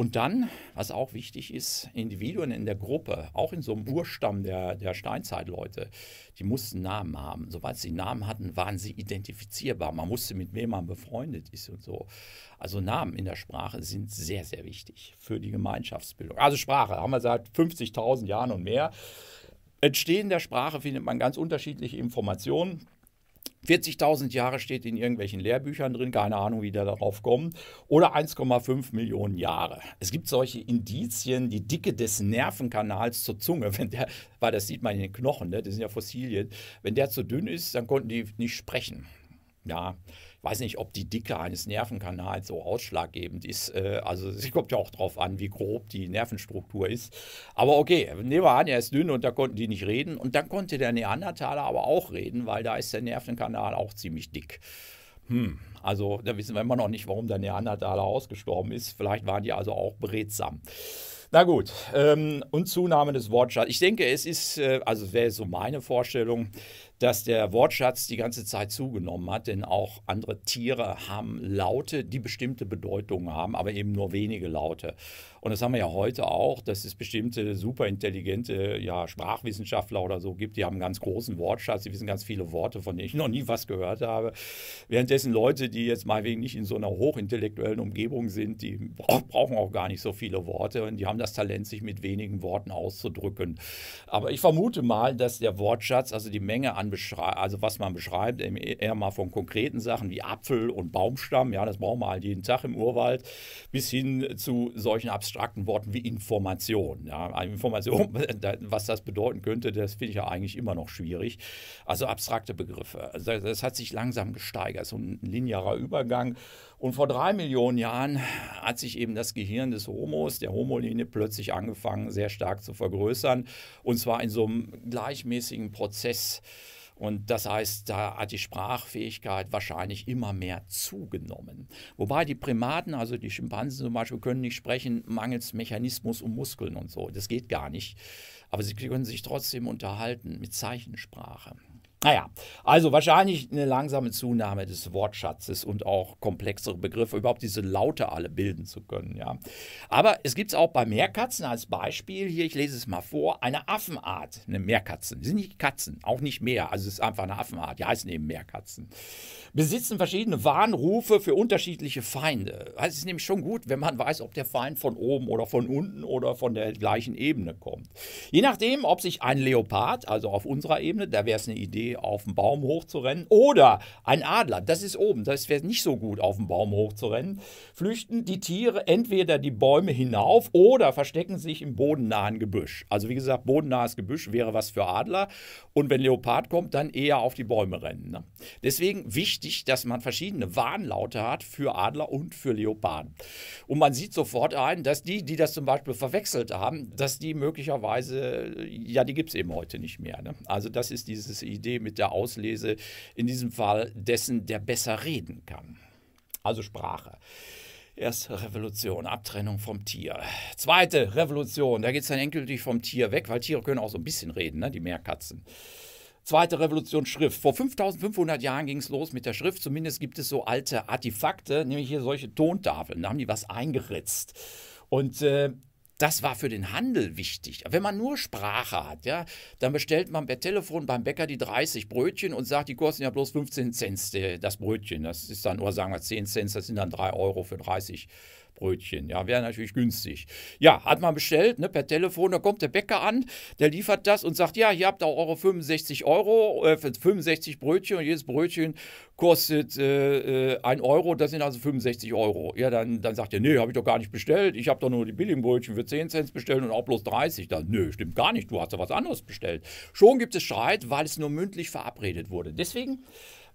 Und dann, was auch wichtig ist, Individuen in der Gruppe, auch in so einem Urstamm der, der Steinzeitleute, die mussten Namen haben. Sobald sie Namen hatten, waren sie identifizierbar. Man wusste, mit wem man befreundet ist und so. Also Namen in der Sprache sind sehr, sehr wichtig für die Gemeinschaftsbildung. Also Sprache haben wir seit 50.000 Jahren und mehr. Entstehen der Sprache findet man ganz unterschiedliche Informationen. 40.000 Jahre steht in irgendwelchen Lehrbüchern drin, keine Ahnung, wie der darauf kommt, oder 1,5 Millionen Jahre. Es gibt solche Indizien, die Dicke des Nervenkanals zur Zunge, [LAUGHS] wenn der, weil das sieht man in den Knochen, ne? das sind ja Fossilien, wenn der zu dünn ist, dann konnten die nicht sprechen. Ja, weiß nicht, ob die Dicke eines Nervenkanals so ausschlaggebend ist. Äh, also es kommt ja auch darauf an, wie grob die Nervenstruktur ist. Aber okay, nehmen wir an, er ist dünn und da konnten die nicht reden. Und dann konnte der Neandertaler aber auch reden, weil da ist der Nervenkanal auch ziemlich dick. Hm, also da wissen wir immer noch nicht, warum der Neandertaler ausgestorben ist. Vielleicht waren die also auch beredsam. Na gut, ähm, und Zunahme des Wortschatzes. Ich denke, es ist, äh, also wäre so meine Vorstellung, dass der Wortschatz die ganze Zeit zugenommen hat, denn auch andere Tiere haben Laute, die bestimmte Bedeutungen haben, aber eben nur wenige Laute. Und das haben wir ja heute auch, dass es bestimmte superintelligente ja, Sprachwissenschaftler oder so gibt, die haben einen ganz großen Wortschatz, die wissen ganz viele Worte, von denen ich noch nie was gehört habe. Währenddessen Leute, die jetzt meinetwegen nicht in so einer hochintellektuellen Umgebung sind, die brauchen auch gar nicht so viele Worte und die haben das Talent, sich mit wenigen Worten auszudrücken. Aber ich vermute mal, dass der Wortschatz, also die Menge an man beschreibt, also was man beschreibt, e, eher mal von konkreten Sachen wie Apfel und Baumstamm, ja, das brauchen wir halt jeden Tag im Urwald, bis hin zu solchen abstrakten Worten wie Information. Ja. Also Information, [LAUGHS] was das bedeuten könnte, das finde ich ja eigentlich immer noch schwierig. Also abstrakte Begriffe. Also das hat sich langsam gesteigert, so ein linearer Übergang. Und vor drei Millionen Jahren hat sich eben das Gehirn des Homos, der Homoline, plötzlich angefangen, sehr stark zu vergrößern. Und zwar in so einem gleichmäßigen Prozess. Und das heißt, da hat die Sprachfähigkeit wahrscheinlich immer mehr zugenommen. Wobei die Primaten, also die Schimpansen zum Beispiel, können nicht sprechen, mangels Mechanismus und Muskeln und so. Das geht gar nicht. Aber sie können sich trotzdem unterhalten mit Zeichensprache. Naja, also wahrscheinlich eine langsame Zunahme des Wortschatzes und auch komplexere Begriffe, überhaupt diese Laute alle bilden zu können. Ja. Aber es gibt es auch bei Meerkatzen als Beispiel, hier, ich lese es mal vor, eine Affenart, eine Meerkatzen. Die sind nicht Katzen, auch nicht mehr, also es ist einfach eine Affenart, die heißen eben Meerkatzen. Besitzen verschiedene Warnrufe für unterschiedliche Feinde. Also es ist nämlich schon gut, wenn man weiß, ob der Feind von oben oder von unten oder von der gleichen Ebene kommt. Je nachdem, ob sich ein Leopard, also auf unserer Ebene, da wäre es eine Idee, auf den Baum hochzurennen. Oder ein Adler, das ist oben, das wäre nicht so gut, auf den Baum hochzurennen. Flüchten die Tiere entweder die Bäume hinauf oder verstecken sich im bodennahen Gebüsch. Also wie gesagt, bodennahes Gebüsch wäre was für Adler. Und wenn Leopard kommt, dann eher auf die Bäume rennen. Ne? Deswegen wichtig, dass man verschiedene Warnlaute hat für Adler und für Leoparden. Und man sieht sofort ein, dass die, die das zum Beispiel verwechselt haben, dass die möglicherweise, ja, die gibt es eben heute nicht mehr. Ne? Also das ist diese Idee mit der Auslese in diesem Fall dessen, der besser reden kann. Also Sprache. Erste Revolution, Abtrennung vom Tier. Zweite Revolution, da geht es dann endgültig vom Tier weg, weil Tiere können auch so ein bisschen reden, ne? die Meerkatzen. Zweite Revolution Schrift. Vor 5500 Jahren ging es los mit der Schrift. Zumindest gibt es so alte Artefakte, nämlich hier solche Tontafeln. Da haben die was eingeritzt. Und äh, das war für den Handel wichtig. Wenn man nur Sprache hat, ja, dann bestellt man per Telefon beim Bäcker die 30 Brötchen und sagt, die kosten ja bloß 15 Cent äh, das Brötchen. Das ist dann, oder sagen wir 10 Cent, das sind dann 3 Euro für 30 Brötchen. Brötchen. Ja, wäre natürlich günstig. Ja, hat man bestellt, ne, per Telefon. Da kommt der Bäcker an, der liefert das und sagt, ja, hier habt ihr eure 65 Euro, äh, 65 Brötchen und jedes Brötchen kostet äh, 1 äh, Euro. Das sind also 65 Euro. Ja, dann, dann sagt er, nee, habe ich doch gar nicht bestellt. Ich habe doch nur die billigen Brötchen für 10 Cent bestellt und auch bloß 30. Dann, nee, stimmt gar nicht. Du hast doch was anderes bestellt. Schon gibt es Streit, weil es nur mündlich verabredet wurde. Deswegen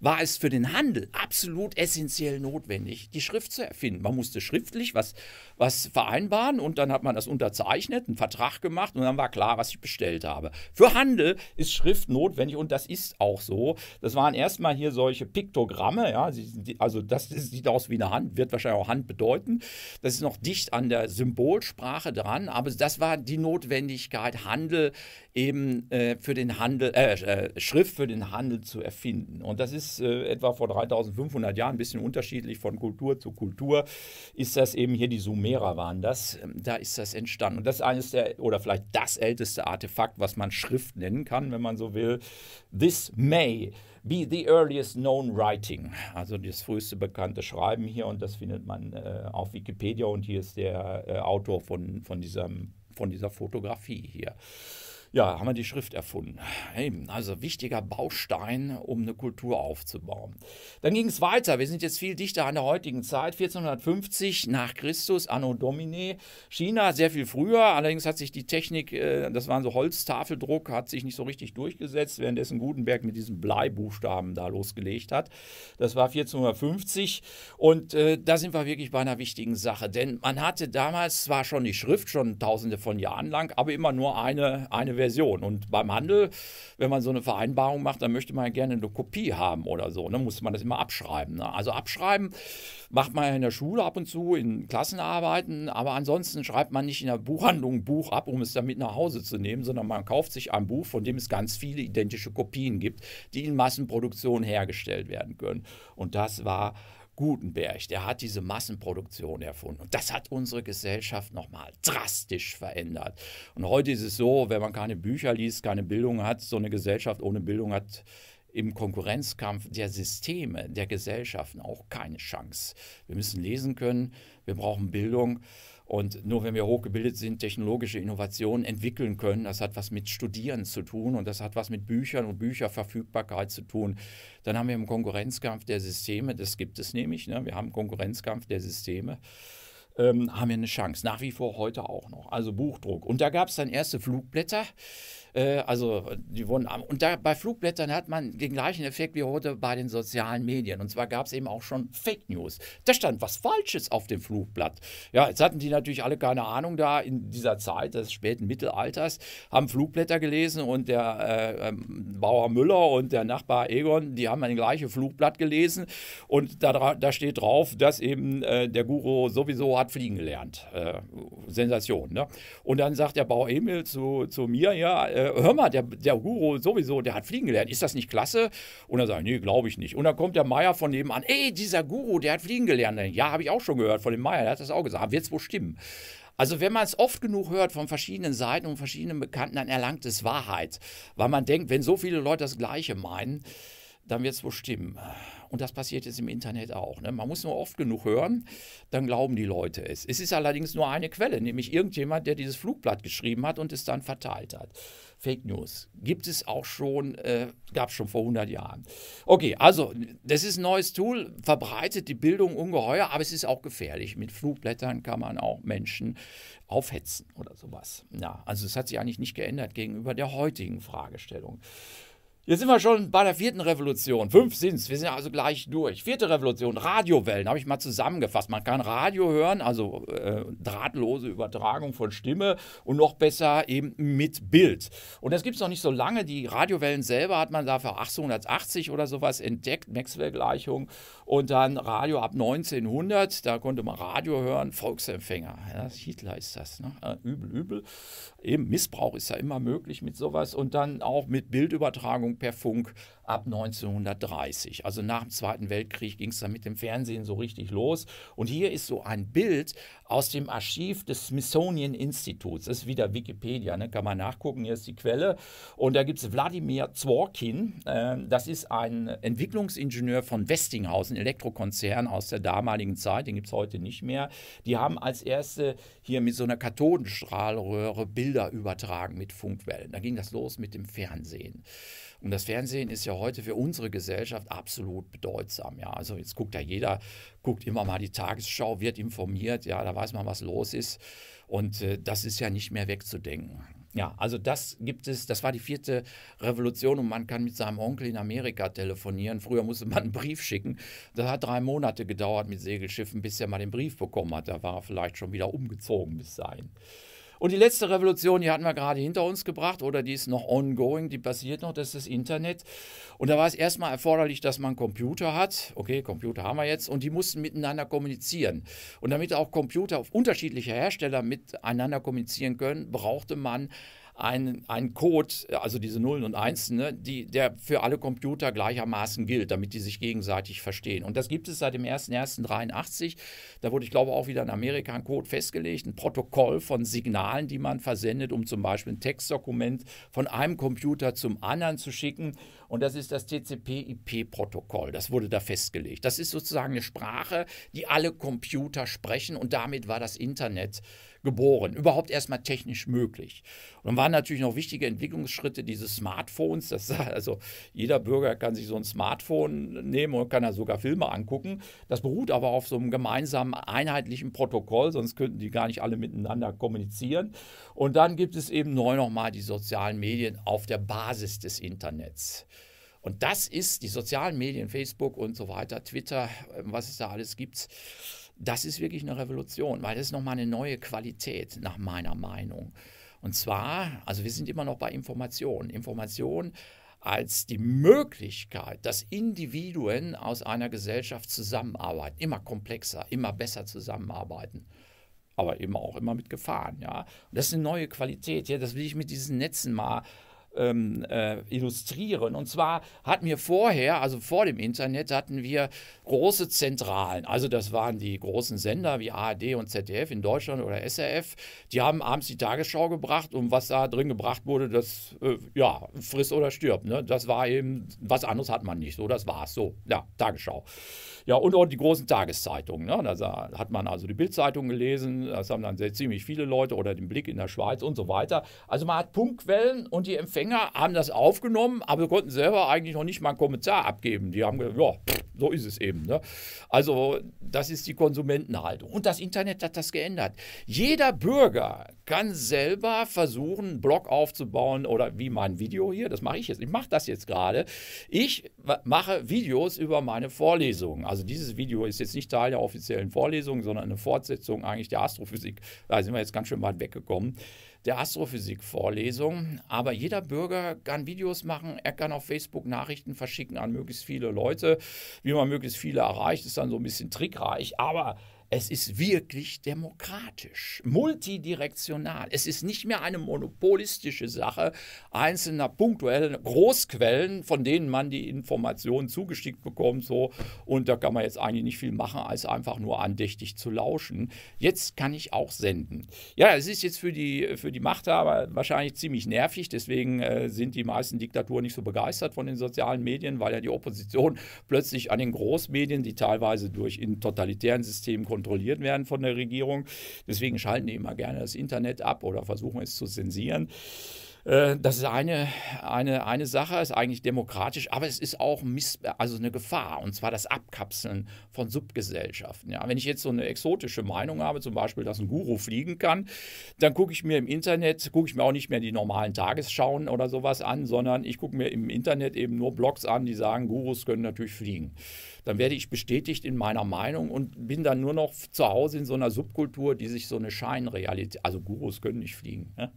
war es für den Handel absolut essentiell notwendig, die Schrift zu erfinden. Man musste schriftlich was, was vereinbaren und dann hat man das unterzeichnet, einen Vertrag gemacht und dann war klar, was ich bestellt habe. Für Handel ist Schrift notwendig und das ist auch so. Das waren erstmal hier solche Piktogramme, ja, also das sieht aus wie eine Hand, wird wahrscheinlich auch Hand bedeuten. Das ist noch dicht an der Symbolsprache dran, aber das war die Notwendigkeit, Handel eben äh, für den Handel, äh, äh Schrift für den Handel zu erfinden. Und das ist ist äh, etwa vor 3500 Jahren, ein bisschen unterschiedlich von Kultur zu Kultur, ist das eben hier, die Sumerer waren das, ähm, da ist das entstanden. Und das ist eines der, oder vielleicht das älteste Artefakt, was man Schrift nennen kann, wenn man so will. This may be the earliest known writing, also das früheste bekannte Schreiben hier und das findet man äh, auf Wikipedia und hier ist der äh, Autor von, von, diesem, von dieser Fotografie hier ja, haben wir die Schrift erfunden. Eben, also wichtiger Baustein, um eine Kultur aufzubauen. Dann ging es weiter. Wir sind jetzt viel dichter an der heutigen Zeit. 1450 nach Christus, Anno Domini. China sehr viel früher. Allerdings hat sich die Technik, äh, das waren so Holztafeldruck, hat sich nicht so richtig durchgesetzt, währenddessen Gutenberg mit diesen Bleibuchstaben da losgelegt hat. Das war 1450. Und äh, da sind wir wirklich bei einer wichtigen Sache. Denn man hatte damals zwar schon die Schrift, schon tausende von Jahren lang, aber immer nur eine, eine Version Version. Und beim Handel, wenn man so eine Vereinbarung macht, dann möchte man ja gerne eine Kopie haben oder so. Dann ne? muss man das immer abschreiben. Ne? Also abschreiben macht man ja in der Schule ab und zu, in Klassenarbeiten, aber ansonsten schreibt man nicht in der Buchhandlung ein Buch ab, um es dann mit nach Hause zu nehmen, sondern man kauft sich ein Buch, von dem es ganz viele identische Kopien gibt, die in Massenproduktion hergestellt werden können. Und das war Gutenberg, der hat diese Massenproduktion erfunden. Und das hat unsere Gesellschaft nochmal drastisch verändert. Und heute ist es so, wenn man keine Bücher liest, keine Bildung hat, so eine Gesellschaft ohne Bildung hat im Konkurrenzkampf der Systeme, der Gesellschaften auch keine Chance. Wir müssen lesen können, wir brauchen Bildung. Und nur wenn wir hochgebildet sind, technologische Innovationen entwickeln können, das hat was mit Studieren zu tun und das hat was mit Büchern und Bücherverfügbarkeit zu tun. Dann haben wir einen Konkurrenzkampf der Systeme, das gibt es nämlich, ne? wir haben einen Konkurrenzkampf der Systeme, ähm, haben wir eine Chance, nach wie vor heute auch noch. Also Buchdruck. Und da gab es dann erste Flugblätter. Äh, also die wurden und da bei Flugblättern hat man den gleichen Effekt wie heute bei den sozialen Medien. Und zwar gab es eben auch schon Fake News. Da stand was Falsches auf dem Flugblatt. Ja, jetzt hatten die natürlich alle keine Ahnung da in dieser Zeit des späten Mittelalters, haben Flugblätter gelesen und der äh, ähm, Bauer Müller und der Nachbar Egon, die haben ein gleiche Flugblatt gelesen und da, da steht drauf, dass eben äh, der Guru sowieso hat fliegen gelernt. Äh, Sensation. Ne? Und dann sagt der Bauer Emil zu, zu mir, ja, äh, äh, hör mal, der, der Guru sowieso, der hat fliegen gelernt. Ist das nicht klasse? Und dann sagen, ich, nee, glaube ich nicht. Und dann kommt der Meier von nebenan, ey, dieser Guru, der hat fliegen gelernt. Dann, ja, habe ich auch schon gehört von dem Meier, der hat das auch gesagt. Wird es wohl stimmen. Also wenn man es oft genug hört von verschiedenen Seiten und verschiedenen Bekannten, dann erlangt es Wahrheit. Weil man denkt, wenn so viele Leute das Gleiche meinen, dann wird es wohl stimmen. Und das passiert jetzt im Internet auch. Ne? Man muss nur oft genug hören, dann glauben die Leute es. Es ist allerdings nur eine Quelle, nämlich irgendjemand, der dieses Flugblatt geschrieben hat und es dann verteilt hat. Fake News gibt es auch schon, äh, gab es schon vor 100 Jahren. Okay, also das ist ein neues Tool, verbreitet die Bildung ungeheuer, aber es ist auch gefährlich. Mit Flugblättern kann man auch Menschen aufhetzen oder sowas. Ja, also es hat sich eigentlich nicht geändert gegenüber der heutigen Fragestellung. Jetzt sind wir schon bei der vierten Revolution. Fünf sind es, wir sind also gleich durch. Vierte Revolution, Radiowellen, habe ich mal zusammengefasst. Man kann Radio hören, also äh, drahtlose Übertragung von Stimme und noch besser eben mit Bild. Und das gibt es noch nicht so lange. Die Radiowellen selber hat man da für 1880 oder sowas entdeckt, Maxwell-Gleichung. Und dann Radio ab 1900, da konnte man Radio hören, Volksempfänger. Ja, Hitler ist das, ne? übel, übel. Eben Missbrauch ist ja immer möglich mit sowas. Und dann auch mit Bildübertragung per Funk ab 1930. Also nach dem Zweiten Weltkrieg ging es dann mit dem Fernsehen so richtig los. Und hier ist so ein Bild aus dem Archiv des Smithsonian Instituts. Das ist wieder Wikipedia, ne? kann man nachgucken, hier ist die Quelle. Und da gibt es Wladimir Zworkin, ähm, das ist ein Entwicklungsingenieur von Westinghouse, ein Elektrokonzern aus der damaligen Zeit, den gibt es heute nicht mehr. Die haben als erste hier mit so einer Kathodenstrahlröhre Bilder übertragen mit Funkwellen. Da ging das los mit dem Fernsehen. Und das Fernsehen ist ja heute für unsere Gesellschaft absolut bedeutsam. Ja, also jetzt guckt ja jeder, guckt immer mal die Tagesschau, wird informiert. Ja, da weiß man, was los ist. Und äh, das ist ja nicht mehr wegzudenken. Ja, also das gibt es, das war die vierte Revolution und man kann mit seinem Onkel in Amerika telefonieren. Früher musste man einen Brief schicken. Das hat drei Monate gedauert mit Segelschiffen, bis er mal den Brief bekommen hat. Da war er vielleicht schon wieder umgezogen bis dahin. Und die letzte Revolution, die hatten wir gerade hinter uns gebracht oder die ist noch ongoing, die passiert noch, das ist das Internet. Und da war es erstmal erforderlich, dass man Computer hat. Okay, Computer haben wir jetzt und die mussten miteinander kommunizieren. Und damit auch Computer auf unterschiedliche Hersteller miteinander kommunizieren können, brauchte man einen, einen Code, also diese Nullen und Einsen, ne, die, der für alle Computer gleichermaßen gilt, damit die sich gegenseitig verstehen. Und das gibt es seit dem 01.01.83. Da wurde, ich glaube, auch wieder in Amerika ein Code festgelegt, ein Protokoll von Signalen, die man versendet, um zum Beispiel ein Textdokument von einem Computer zum anderen zu schicken. Und das ist das TCP-IP-Protokoll. Das wurde da festgelegt. Das ist sozusagen eine Sprache, die alle Computer sprechen und damit war das Internet geboren. Überhaupt erstmal technisch möglich. Und dann waren natürlich noch wichtige Entwicklungsschritte dieses Smartphones. Das, also jeder Bürger kann sich so ein Smartphone nehmen und kann da sogar Filme angucken. Das beruht aber auf so einem gemeinsamen, einheitlichen Protokoll, sonst könnten die gar nicht alle miteinander kommunizieren. Und dann gibt es eben neu nochmal die sozialen Medien auf der Basis des Internets. Und das ist die sozialen Medien, Facebook und so weiter, Twitter, ähm, was es da alles gibt. Das ist wirklich eine Revolution, weil das ist nochmal eine neue Qualität, nach meiner Meinung. Und zwar, also wir sind immer noch bei Information. Information als die Möglichkeit, dass Individuen aus einer Gesellschaft zusammenarbeiten, immer komplexer, immer besser zusammenarbeiten aber eben auch immer mit Gefahren. Ja? das ist eine neue Qualität. Ja? Das will ich mit diesen Netzen mal ähm, äh, illustrieren. Und zwar hatten wir vorher, also vor dem Internet, hatten wir große Zentralen. Also das waren die großen Sender wie ARD und ZDF in Deutschland oder SRF. Die haben abends die Tagesschau gebracht und was da drin gebracht wurde, das, äh, ja, frisst oder stirbt. Ne? Das war eben, was anderes hat man nicht. So, das war's. So, ja, Tagesschau. Ja, und, auch die großen Tageszeitungen. Ne? Da hat man also die Bildzeitung gelesen, das haben dann sehr, ziemlich viele Leute oder den Blick in der Schweiz und so weiter. Also man hat Punktquellen und die Empfänger haben das aufgenommen, aber sie konnten selber eigentlich noch nicht mal einen Kommentar abgeben. Die haben gesagt, ja, pff, so ist es eben. Ne? Also das ist die Konsumentenhaltung. Und das Internet hat das geändert. Jeder Bürger kann selber versuchen, einen Blog aufzubauen oder wie mein Video hier, das mache ich jetzt. Ich mache das jetzt gerade. Ich mache Videos über meine Vorlesungen. Also dieses Video ist jetzt nicht Teil der offiziellen Vorlesung, sondern eine Fortsetzung eigentlich der Astrophysik. Da sind wir jetzt ganz schön weit weggekommen der Astrophysik-Vorlesung. Aber jeder Bürger kann Videos machen, er kann auf Facebook Nachrichten verschicken an möglichst viele Leute. Wie man möglichst viele erreicht, ist dann so ein bisschen trickreich. Aber es ist wirklich demokratisch, multidirektional. Es ist nicht mehr eine monopolistische Sache einzelner punktuellen Großquellen, von denen man die Informationen zugeschickt bekommt. So, und da kann man jetzt eigentlich nicht viel machen, als einfach nur andächtig zu lauschen. Jetzt kann ich auch senden. Ja, es ist jetzt für die, für die Machthaber wahrscheinlich ziemlich nervig. Deswegen äh, sind die meisten Diktaturen nicht so begeistert von den sozialen Medien, weil ja die Opposition plötzlich an den Großmedien, die teilweise durch in totalitären Systemen kontrolliert werden von der Regierung. Deswegen schalten die immer gerne das Internet ab oder versuchen es zu zensieren äh, das ist eine, eine, eine Sache, ist eigentlich demokratisch, aber es ist auch Miss, also eine Gefahr, und zwar das Abkapseln von Subgesellschaften. Ja, wenn ich jetzt so eine exotische Meinung habe, zum Beispiel, dass ein Guru fliegen kann, dann gucke ich mir im Internet, gucke ich mir auch nicht mehr die normalen Tagesschauen oder sowas an, sondern ich gucke mir im Internet eben nur Blogs an, die sagen, Gurus können natürlich fliegen dann werde ich bestätigt in meiner Meinung und bin dann nur noch zu Hause in so einer Subkultur, die sich so eine Scheinrealität, also Gurus können nicht fliegen. Ne?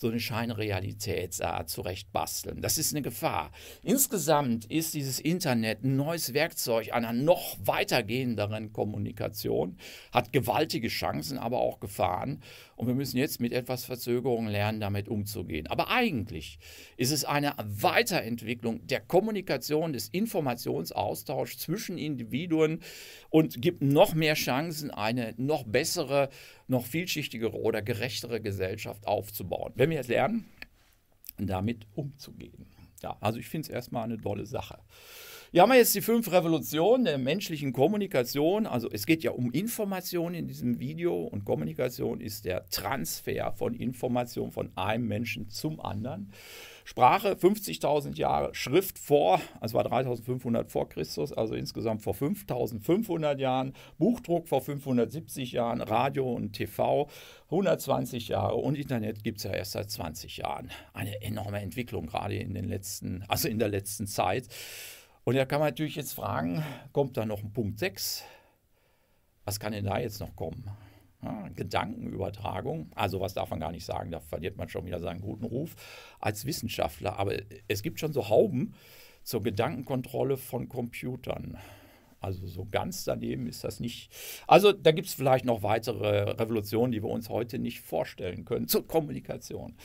so eine Scheinrealität da zurecht basteln. Das ist eine Gefahr. Insgesamt ist dieses Internet ein neues Werkzeug einer noch weitergehenderen Kommunikation, hat gewaltige Chancen, aber auch Gefahren. Und wir müssen jetzt mit etwas Verzögerung lernen, damit umzugehen. Aber eigentlich ist es eine Weiterentwicklung der Kommunikation, des Informationsaustauschs zwischen Individuen und gibt noch mehr Chancen, eine noch bessere, noch vielschichtigere oder gerechtere Gesellschaft aufzubauen. Wenn wenn wir jetzt lernen, damit umzugehen. Ja, also ich finde es erstmal eine tolle Sache. Wir haben jetzt die fünf Revolutionen der menschlichen Kommunikation. Also es geht ja um Information in diesem Video und Kommunikation ist der Transfer von Information von einem Menschen zum anderen. Sprache 50.000 Jahre, Schrift vor, also war 3500 vor Christus, also insgesamt vor 5500 Jahren, Buchdruck vor 570 Jahren, Radio und TV 120 Jahre und Internet gibt es ja erst seit 20 Jahren. Eine enorme Entwicklung, gerade in den letzten, also in der letzten Zeit. Und da kann man natürlich jetzt fragen, kommt da noch ein Punkt 6? Was kann denn da jetzt noch kommen? ja, Gedankenübertragung, also was darf man gar nicht sagen, da verliert man schon wieder seinen guten Ruf als Wissenschaftler. Aber es gibt schon so Hauben zur Gedankenkontrolle von Computern. Also so ganz daneben ist das nicht. Also da gibt es vielleicht noch weitere Revolutionen, die wir uns heute nicht vorstellen können zur Kommunikation.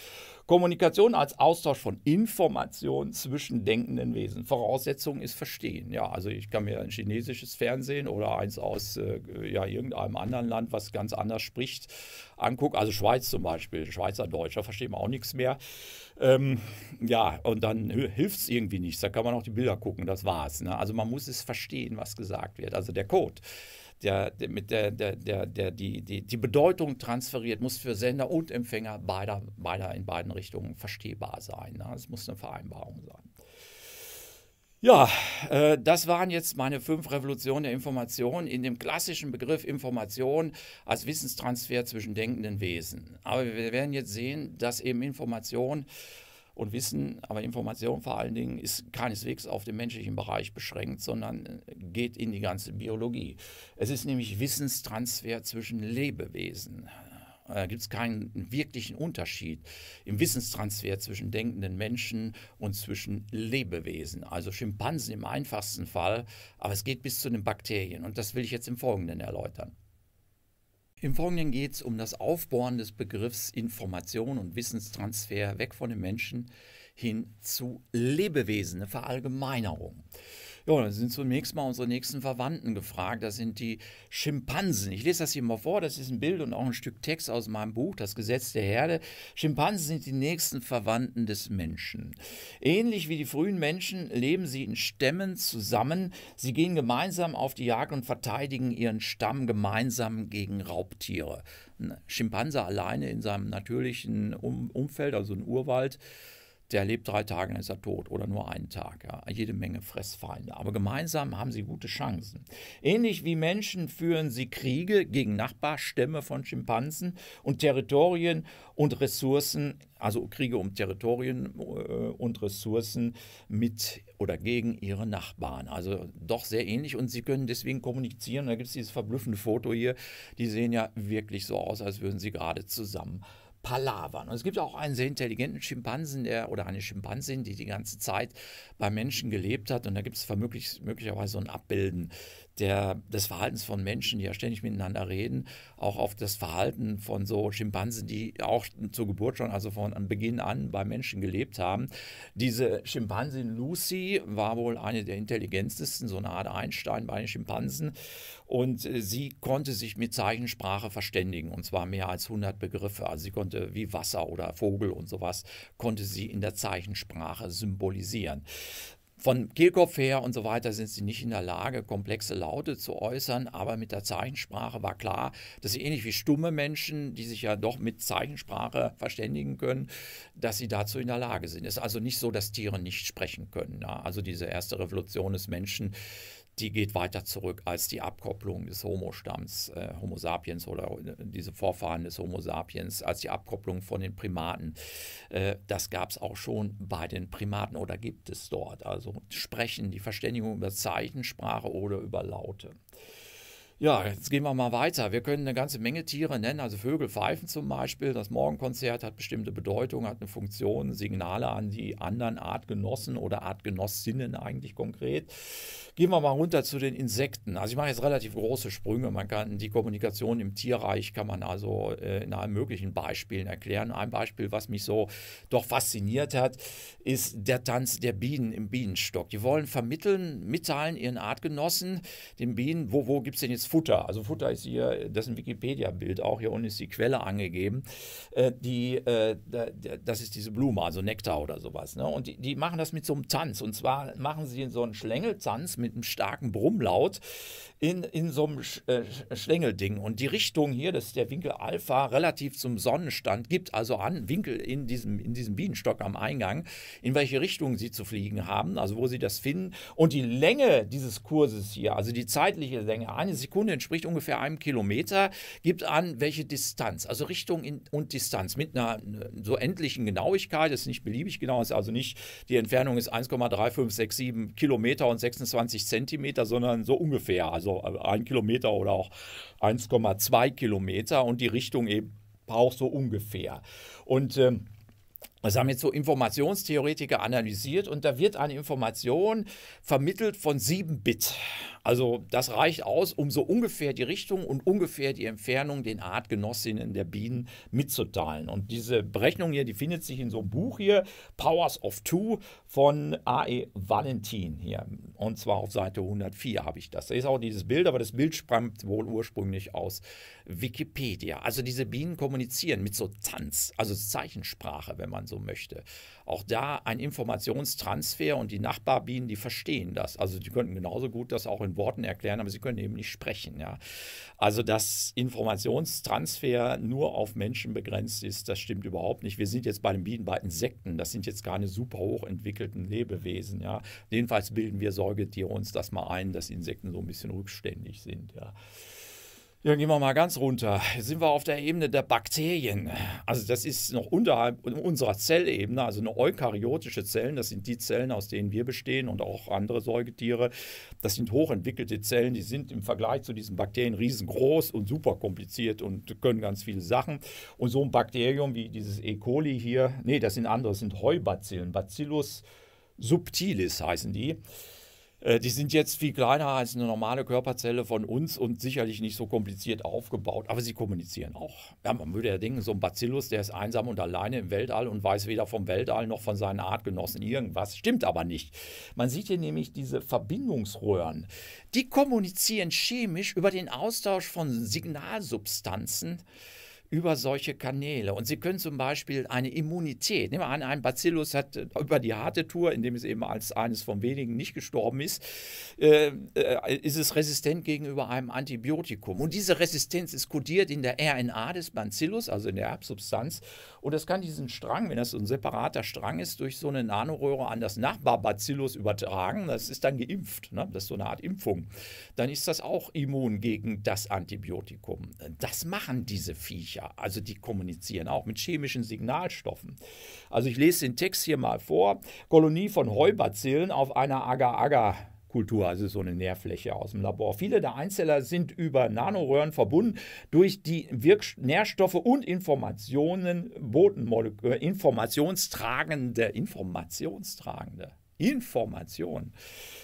Kommunikation als Austausch von Informationen zwischen denkenden Wesen. Voraussetzung ist Verstehen. Ja, also ich kann mir ein chinesisches Fernsehen oder eins aus äh, ja, irgendeinem anderen Land, was ganz anders spricht, angucken. Also Schweiz zum Beispiel, Schweizer Deutscher, versteht man auch nichts mehr. Ähm, ja, und dann hilft es irgendwie nichts. Da kann man auch die Bilder gucken, das war's. Ne? Also man muss es verstehen, was gesagt wird. Also der Code der, der, mit der, der, der, der die, die, die Bedeutung transferiert, muss für Sender und Empfänger beider, beider in beiden Richtungen verstehbar sein. Ne? Es muss eine Vereinbarung sein. Ja, äh, das waren jetzt meine fünf Revolutionen der Information in dem klassischen Begriff Information als Wissenstransfer zwischen denkenden Wesen. Aber wir werden jetzt sehen, dass eben Information und Wissen, aber Information vor allen Dingen ist keineswegs auf den menschlichen Bereich beschränkt, sondern äh, geht in die ganze Biologie. Es ist nämlich Wissenstransfer zwischen Lebewesen. Da äh, gibt es keinen wirklichen Unterschied im Wissenstransfer zwischen denkenden Menschen und zwischen Lebewesen. Also Schimpansen im einfachsten Fall, aber es geht bis zu den Bakterien. Und das will ich jetzt im Folgenden erläutern. Im Folgenden geht es um das Aufbohren des Begriffs Information und Wissenstransfer weg von den Menschen hin zu Lebewesen, eine Verallgemeinerung. Ja, dann sind zunächst mal unsere nächsten Verwandten gefragt. Das sind die Schimpansen. Ich lese das hier mal vor. Das ist ein Bild und auch ein Stück Text aus meinem Buch, Das Gesetz der Herde. Schimpansen sind die nächsten Verwandten des Menschen. Ähnlich wie die frühen Menschen leben sie in Stämmen zusammen. Sie gehen gemeinsam auf die Jagd und verteidigen ihren Stamm gemeinsam gegen Raubtiere. Ein Schimpanse alleine in seinem natürlichen um Umfeld, also ein Urwald, der lebt drei Tage, dann ist er tot oder nur einen Tag. Ja. Jede Menge Fressfeinde. Aber gemeinsam haben sie gute Chancen. Ähnlich wie Menschen führen sie Kriege gegen Nachbarstämme von Schimpansen und Territorien und Ressourcen, also Kriege um Territorien äh, und Ressourcen mit oder gegen ihre Nachbarn. Also doch sehr ähnlich und sie können deswegen kommunizieren. Da gibt es dieses verblüffende Foto hier. Die sehen ja wirklich so aus, als würden sie gerade zusammen palavern. Und es gibt auch einen sehr intelligenten Schimpansen, der oder eine Schimpansin, die die ganze Zeit bei Menschen gelebt hat. Und da gibt es möglicherweise so ein Abbilden der, des Verhaltens von Menschen, die ja ständig miteinander reden, auch auf das Verhalten von so Schimpansen, die auch zur Geburt schon, also von Beginn an bei Menschen gelebt haben. Diese Schimpansin Lucy war wohl eine der intelligentesten, so eine Art Einstein bei den Schimpansen. Und äh, sie konnte sich mit Zeichensprache verständigen, und zwar mehr als 100 Begriffe. Also sie konnte wie Wasser oder Vogel und sowas, konnte sie in der Zeichensprache symbolisieren. Von Kehlkopf her und so weiter sind sie nicht in der Lage, komplexe Laute zu äußern, aber mit der Zeichensprache war klar, dass sie ähnlich wie stumme Menschen, die sich ja doch mit Zeichensprache verständigen können, dass sie dazu in der Lage sind. Es ist also nicht so, dass Tiere nicht sprechen können. Also diese erste Revolution des Menschen die geht weiter zurück als die Abkopplung des Homo-Stamms, äh, Homo sapiens oder äh, diese Vorfahren des Homo sapiens, als die Abkopplung von den Primaten. Äh, das gab es auch schon bei den Primaten oder gibt es dort. Also Sprechen, die Verständigung über Zeichensprache oder über Laute. Ja, jetzt gehen wir mal weiter. Wir können eine ganze Menge Tiere nennen, also Vögel pfeifen zum Beispiel. Das Morgenkonzert hat bestimmte Bedeutung, hat eine Funktion, Signale an die anderen Artgenossen oder Artgenossinnen eigentlich konkret. Gehen wir mal runter zu den Insekten. Also ich mache jetzt relativ große Sprünge. Man kann die Kommunikation im Tierreich kann man also äh, in allen möglichen Beispielen erklären. Ein Beispiel, was mich so doch fasziniert hat, ist der Tanz der Bienen im Bienenstock. Die wollen vermitteln, mitteilen ihren Artgenossen, den Bienen, wo, wo gibt es denn jetzt Futter. Also Futter ist hier, das ist ein Wikipedia-Bild, auch hier unten ist die Quelle angegeben. Äh, die, äh, das ist diese Blume, also Nektar oder sowas. Ne? Und die, machen das mit so einem Tanz. Und zwar machen sie so einen Schlängeltanz mit einem starken Brummlaut in, in so einem äh, Schlängelding. Und die Richtung hier, das ist der Winkel Alpha, relativ zum Sonnenstand, gibt also an, Winkel in diesem, in diesem Bienenstock am Eingang, in welche Richtung sie zu fliegen haben, also wo sie das finden. Und die Länge dieses Kurses hier, also die zeitliche Länge, eine Sekunde, Sekunde entspricht ungefähr einem Kilometer, gibt an, welche Distanz, also Richtung in, und Distanz mit einer so endlichen Genauigkeit, das ist nicht beliebig genau, ist also nicht, die Entfernung ist 1,3567 Kilometer und 26 Zentimeter, sondern so ungefähr, also äh, ein Kilometer oder auch 1,2 Kilometer und die Richtung eben auch so ungefähr. Und ähm, das haben jetzt so Informationstheoretiker analysiert und da wird eine Information vermittelt von 7 Bit. Also das reicht aus, um so ungefähr die Richtung und ungefähr die Entfernung den Artgenossinnen der Bienen mitzuteilen. Und diese Berechnung hier, die findet sich in so einem Buch hier, Powers of Two von A.E. Valentin hier. Und zwar auf Seite 104 habe ich das. Da ist auch dieses Bild, aber das Bild stammt wohl ursprünglich aus Wikipedia. Also diese Bienen kommunizieren mit so Tanz, also Zeichensprache, wenn man so möchte auch da ein Informationstransfer und die Nachbarbienen, die verstehen das. Also die könnten genauso gut das auch in Worten erklären, aber sie können eben nicht sprechen. Ja. Also dass Informationstransfer nur auf Menschen begrenzt ist, das stimmt überhaupt nicht. Wir sind jetzt bei den Bienen, bei Insekten. Das sind jetzt keine super hochentwickelten Lebewesen. Ja. Jedenfalls bilden wir Säugetiere uns das mal ein, dass Insekten so ein bisschen rückständig sind. Ja. Ja, gehen wir mal ganz runter. Jetzt sind wir auf der Ebene der Bakterien. Also das ist noch unterhalb unserer Zellebene, also eine eukaryotische Zellen, das sind die Zellen, aus denen wir bestehen und auch andere Säugetiere. Das sind hochentwickelte Zellen, die sind im Vergleich zu diesen Bakterien riesengroß und super kompliziert und können ganz viele Sachen. Und so ein Bakterium wie dieses E. coli hier, nee, das sind andere, das sind Heubazillen, Bacillus subtilis heißen die. Äh, die sind jetzt viel kleiner als eine normale Körperzelle von uns und sicherlich nicht so kompliziert aufgebaut, aber sie kommunizieren auch. Ja, man würde ja denken, so ein Bacillus, der ist einsam und alleine im Weltall und weiß weder vom Weltall noch von seinen Artgenossen irgendwas. Stimmt aber nicht. Man sieht hier nämlich diese Verbindungsröhren. Die kommunizieren chemisch über den Austausch von Signalsubstanzen über solche Kanäle. Und Sie können zum Beispiel eine Immunität, nehmen wir an, ein Bacillus hat äh, über die harte Tour, indem es eben als eines von wenigen nicht gestorben ist, äh, äh, ist es resistent gegenüber einem Antibiotikum. Und diese Resistenz ist kodiert in der RNA des Bacillus, also in der Erbsubstanz. Und das kann diesen Strang, wenn das so ein separater Strang ist, durch so eine Nanoröhre an das Nachbarbacillus übertragen. Das ist dann geimpft. Ne? Das ist so eine Art Impfung. Dann ist das auch immun gegen das Antibiotikum. Das machen diese Viecher ja. Also die kommunizieren auch mit chemischen Signalstoffen. Also ich lese den Text hier mal vor. Kolonie von Heubazillen auf einer Agar-Agar. Kultur, also so eine Nährfläche aus dem Labor. Viele der Einzeller sind über Nanoröhren verbunden. Durch die Wirk Nährstoffe und Informationen, Botenmoleküle, äh, informationstragende, informationstragende, Information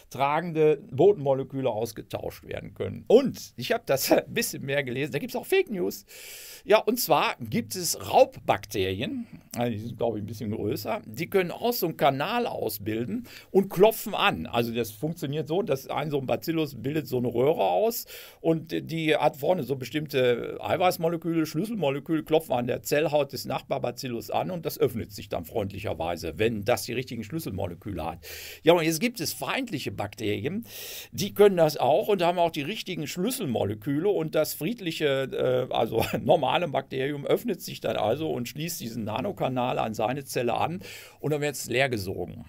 tragende Botenmoleküle ausgetauscht werden können. Und ich habe das [LAUGHS] ein bisschen mehr gelesen, da gibt es auch Fake News. Ja, und zwar gibt es Raubbakterien, also die sind glaube ich ein bisschen größer, die können auch so einen Kanal ausbilden und klopfen an. Also das funktioniert so, dass ein so ein Bacillus bildet so eine Röhre aus und die hat vorne so bestimmte Eiweißmoleküle, Schlüsselmoleküle, klopfen an der Zellhaut des Nachbarbacillus an und das öffnet sich dann freundlicherweise, wenn das die richtigen Schlüsselmoleküle hat. Ja, und jetzt gibt es feindliche Bakterien. Die können das auch und haben auch die richtigen Schlüsselmoleküle und das friedliche, äh, also [LAUGHS] normale Bakterium öffnet sich dann also und schließt diesen Nanokanal an seine Zelle an und dann wird es leer gesogen.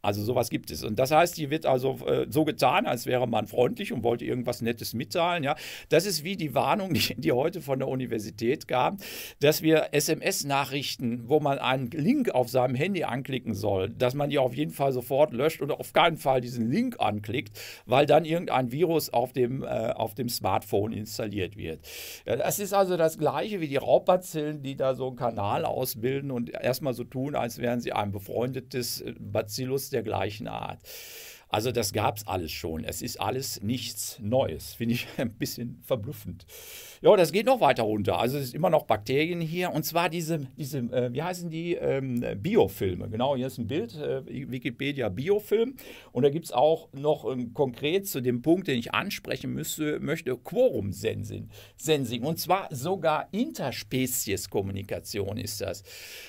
Also sowas gibt es. Und das heißt, hier wird also äh, so getan, als wäre man freundlich und wollte irgendwas Nettes mitteilen. Ja. Das ist wie die Warnung, [LAUGHS] die, die heute von der Universität kam, dass wir SMS-Nachrichten, wo man einen Link auf seinem Handy anklicken soll, dass man die auf jeden Fall sofort löscht und auf keinen Fall diesen Link anklickt, weil dann irgendein Virus auf dem, äh, auf dem Smartphone installiert wird. Ja, das ist also das Gleiche wie die Raubbazillen, die da so einen Kanal ausbilden und erstmal so tun, als wären sie ein befreundetes äh, Bacillus der gleichen Art. Also das gab es alles schon. Es ist alles nichts Neues. Finde ich [LAUGHS] ein bisschen verblüffend. Ja, das geht noch weiter runter. Also es ist immer noch Bakterien hier. Und zwar diese, diese äh, wie heißen die? Ähm, Biofilme. Genau, hier ist ein Bild, äh, Wikipedia Biofilm. Und da gibt es auch noch ähm, konkret zu dem Punkt, den ich ansprechen müsste, möchte, Quorum-Sensing. Und zwar sogar Interspezies-Kommunikation ist das.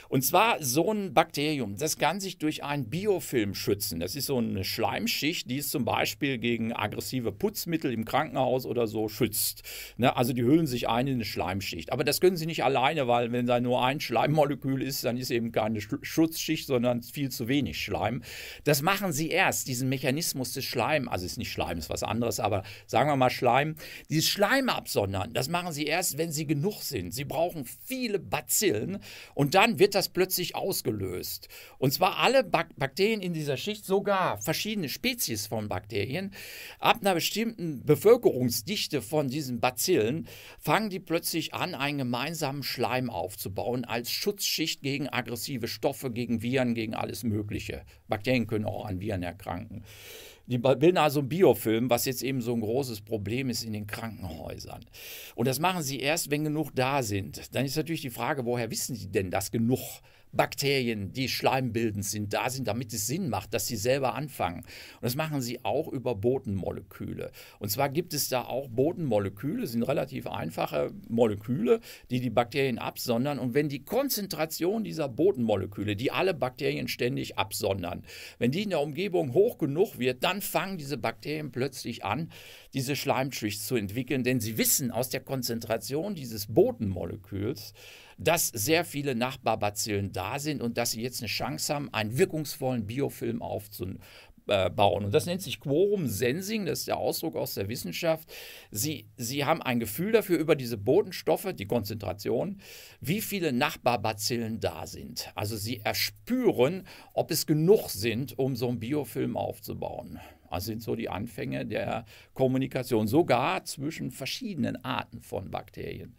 Und zwar so ein Bakterium, das kann sich durch einen Biofilm schützen. Das ist so eine Schleimschicht, die es zum Beispiel gegen aggressive Putzmittel im Krankenhaus oder so schützt. Ne? Also die Höhe füllen sich ein in eine Schleimschicht. Aber das können sie nicht alleine, weil wenn da nur ein Schleimmolekül ist, dann ist eben keine Schutzschicht, sondern viel zu wenig Schleim. Das machen sie erst, diesen Mechanismus des Schleim, also ist nicht Schleim, ist was anderes, aber sagen wir mal Schleim, dieses Schleim absondern, das machen sie erst, wenn sie genug sind. Sie brauchen viele Bazillen und dann wird das plötzlich ausgelöst. Und zwar alle Bak Bakterien in dieser Schicht, sogar verschiedene Spezies von Bakterien, ab einer bestimmten Bevölkerungsdichte von diesen Bazillen fangen die plötzlich an, einen gemeinsamen Schleim aufzubauen als Schutzschicht gegen aggressive Stoffe, gegen Viren, gegen alles Mögliche. Bakterien können auch an Viren erkranken. Die bilden also einen Biofilm, was jetzt eben so ein großes Problem ist in den Krankenhäusern. Und das machen sie erst, wenn genug da sind. Dann ist natürlich die Frage, woher wissen sie denn, dass genug Bakterien, die schleimbildend sind, da sind, damit es Sinn macht, dass sie selber anfangen. Und das machen sie auch über Botenmoleküle. Und zwar gibt es da auch Botenmoleküle, sind relativ einfache Moleküle, die die Bakterien absondern. Und wenn die Konzentration dieser Botenmoleküle, die alle Bakterien ständig absondern, wenn die in der Umgebung hoch genug wird, dann fangen diese Bakterien plötzlich an, diese Schleimschicht zu entwickeln, denn sie wissen aus der Konzentration dieses Botenmoleküls, dass sehr viele Nachbarbazillen da sind und dass sie jetzt eine Chance haben, einen wirkungsvollen Biofilm aufzubauen. Äh, und das nennt sich Quorum Sensing, das ist der Ausdruck aus der Wissenschaft. Sie, sie haben ein Gefühl dafür über diese Botenstoffe, die Konzentration, wie viele Nachbarbazillen da sind. Also sie erspüren, ob es genug sind, um so einen Biofilm aufzubauen. Das also sind so die Anfänge der Kommunikation, sogar zwischen verschiedenen Arten von Bakterien.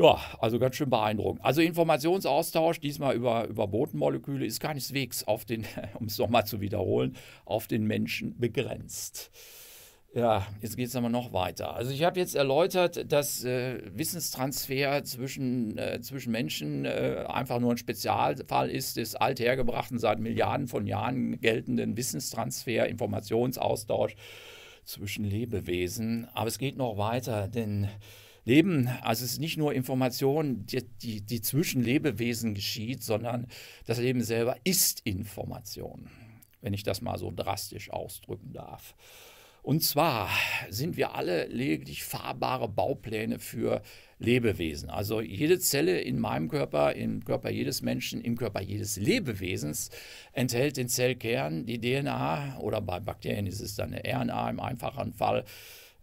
Ja, also ganz schön beeindruckend. Also Informationsaustausch, diesmal über, über Botenmoleküle, ist keineswegs auf den, [LAUGHS] um es nochmal zu wiederholen, auf den Menschen begrenzt. Ja, jetzt geht es aber noch weiter. Also ich habe jetzt erläutert, dass äh, Wissenstransfer zwischen, äh, zwischen Menschen äh, einfach nur ein Spezialfall ist des althergebrachten, seit Milliarden von Jahren geltenden Wissenstransfer, Informationsaustausch zwischen Lebewesen. Aber es geht noch weiter, denn Leben, also es ist nicht nur Information, die, die, die zwischen Lebewesen geschieht, sondern das Leben selber ist Information, wenn ich das mal so drastisch ausdrücken darf. Und zwar sind wir alle lediglich fahrbare Baupläne für Lebewesen. Also jede Zelle in meinem Körper, im Körper jedes Menschen, im Körper jedes Lebewesens enthält den Zellkern, die DNA oder bei Bakterien ist es dann eine RNA im einfachen Fall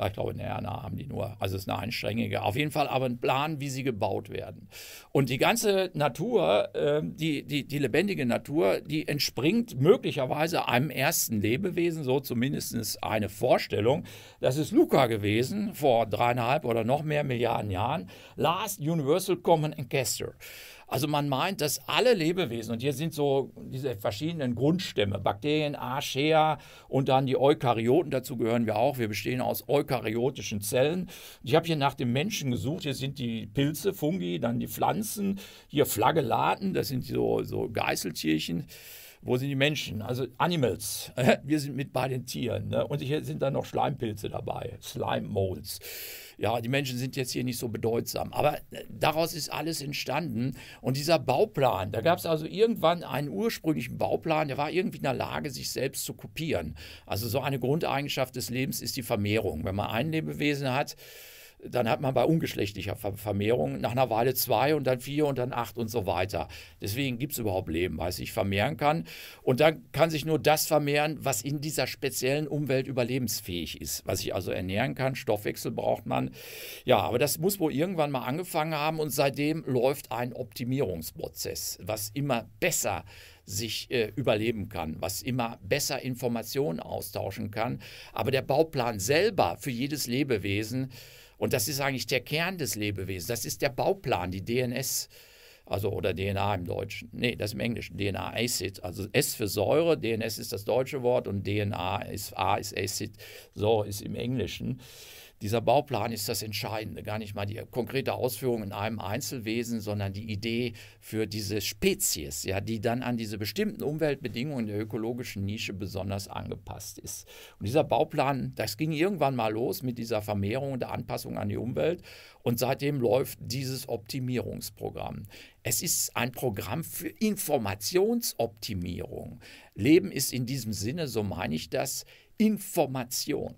ich glaube, in Erna haben die nur, also es ist eine einstrengige, auf jeden Fall aber ein Plan, wie sie gebaut werden. Und die ganze Natur, äh, die, die, die lebendige Natur, die entspringt möglicherweise einem ersten Lebewesen, so zumindest eine Vorstellung. Das ist Luca gewesen, vor dreieinhalb oder noch mehr Milliarden Jahren. Last Universal Common Ancestor. Also man meint, dass alle Lebewesen, und hier sind so diese verschiedenen Grundstämme, Bakterien, Archaea und dann die Eukaryoten, dazu gehören wir auch, wir bestehen aus eukaryotischen Zellen. Ich habe hier nach dem Menschen gesucht, hier sind die Pilze, Fungi, dann die Pflanzen, hier Flagellaten, das sind so, so Geißeltierchen. Wo sind die Menschen? Also Animals. [LAUGHS] Wir sind mit bei den Tieren. Ne? Und hier sind dann noch Schleimpilze dabei, Slime Molds ja, die Menschen sind jetzt hier nicht so bedeutsam. Aber äh, daraus ist alles entstanden. Und dieser Bauplan, da gab es also irgendwann einen ursprünglichen Bauplan, der war irgendwie in der Lage, sich selbst zu kopieren. Also so eine Grundeigenschaft des Lebens ist die Vermehrung. Wenn man ein Lebewesen hat, dann hat man bei ungeschlechtlicher Vermehrung nach einer Weile zwei und dann vier und dann acht und so weiter. Deswegen gibt es überhaupt Leben, weil es sich vermehren kann. Und dann kann sich nur das vermehren, was in dieser speziellen Umwelt überlebensfähig ist, was sich also ernähren kann. Stoffwechsel braucht man. Ja, aber das muss wohl irgendwann mal angefangen haben und seitdem läuft ein Optimierungsprozess, was immer besser sich äh, überleben kann, was immer besser Informationen austauschen kann. Aber der Bauplan selber für jedes Lebewesen und das ist eigentlich der Kern des Lebewesens. Das ist der Bauplan, die DNS. Also, oder DNA im Deutschen. Nee, das im Englischen. DNA Acid. Also S für Säure, DNS ist das deutsche Wort und DNA ist A ist Acid. Säure ist im Englischen. Dieser Bauplan ist das Entscheidende, gar nicht mal die konkrete Ausführung in einem Einzelwesen, sondern die Idee für diese Spezies, ja, die dann an diese bestimmten Umweltbedingungen der ökologischen Nische besonders angepasst ist. Und dieser Bauplan, das ging irgendwann mal los mit dieser Vermehrung und der Anpassung an die Umwelt und seitdem läuft dieses Optimierungsprogramm. Es ist ein Programm für Informationsoptimierung. Leben ist in diesem Sinne, so meine ich das, Information.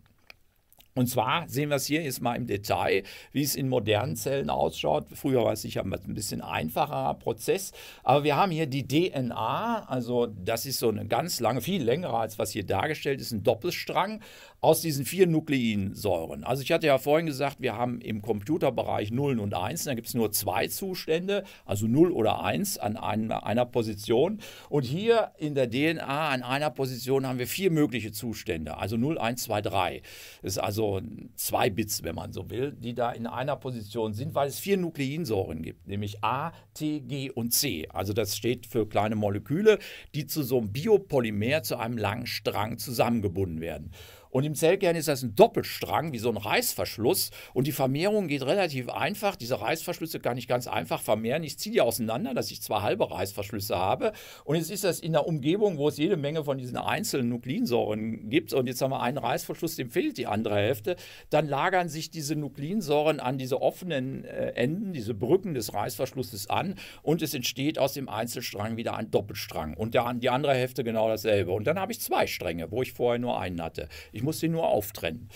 Und zwar sehen wir es hier jetzt mal im Detail, wie es in modernen Zellen ausschaut. Früher war es sicher ein bisschen einfacherer Prozess. Aber wir haben hier die DNA, also das ist so eine ganz lange, viel längere als was hier dargestellt ist, ein Doppelstrang aus diesen vier Nukleinsäuren. Also ich hatte ja vorhin gesagt, wir haben im Computerbereich Nullen und Einsen, da gibt es nur zwei Zustände, also Null oder Eins an einer Position. Und hier in der DNA an einer Position haben wir vier mögliche Zustände, also 0, 1, 2, 3. Das ist also zwei Bits, wenn man so will, die da in einer Position sind, weil es vier Nukleinsäuren gibt, nämlich A, T, G und C. Also das steht für kleine Moleküle, die zu so einem Biopolymer, zu einem langen Strang zusammengebunden werden. Und im Zellkern ist das ein Doppelstrang, wie so ein Reißverschluss. Und die Vermehrung geht relativ einfach. Diese Reißverschlüsse kann ich ganz einfach vermehren. Ich ziehe die auseinander, dass ich zwei halbe Reißverschlüsse habe. Und jetzt ist das in der Umgebung, wo es jede Menge von diesen einzelnen Nukleinsäuren gibt. Und jetzt haben wir einen Reißverschluss, dem fehlt die andere Hälfte. Dann lagern sich diese Nukleinsäuren an diese offenen äh, Enden, diese Brücken des Reißverschlusses an. Und es entsteht aus dem Einzelstrang wieder ein Doppelstrang. Und der, die andere Hälfte genau dasselbe. Und dann habe ich zwei Stränge, wo ich vorher nur einen hatte. Ich ich muss den nur auftrennen.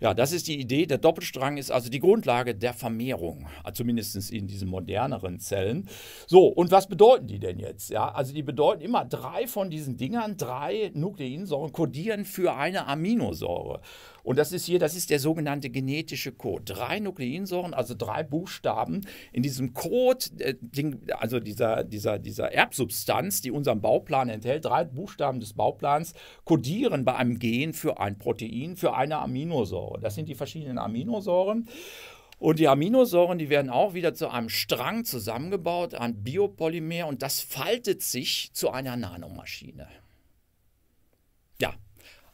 Ja, das ist die Idee. Der Doppelstrang ist also die Grundlage der Vermehrung, zumindest in diesen moderneren Zellen. So, und was bedeuten die denn jetzt? Ja, also die bedeuten immer drei von diesen Dingern, drei Nukleinsäuren kodieren für eine Aminosäure. Und das ist hier, das ist der sogenannte genetische Code. Drei Nukleinsäuren, also drei Buchstaben in diesem Code, äh, also dieser, dieser, dieser Erbsubstanz, die unseren Bauplan enthält, drei Buchstaben des Bauplans kodieren bei einem Gen für ein Protein, für eine Aminosäure. Das sind die verschiedenen Aminosäuren. Und die Aminosäuren, die werden auch wieder zu einem Strang zusammengebaut, ein Biopolymer, und das faltet sich zu einer Nanomaschine. Ja,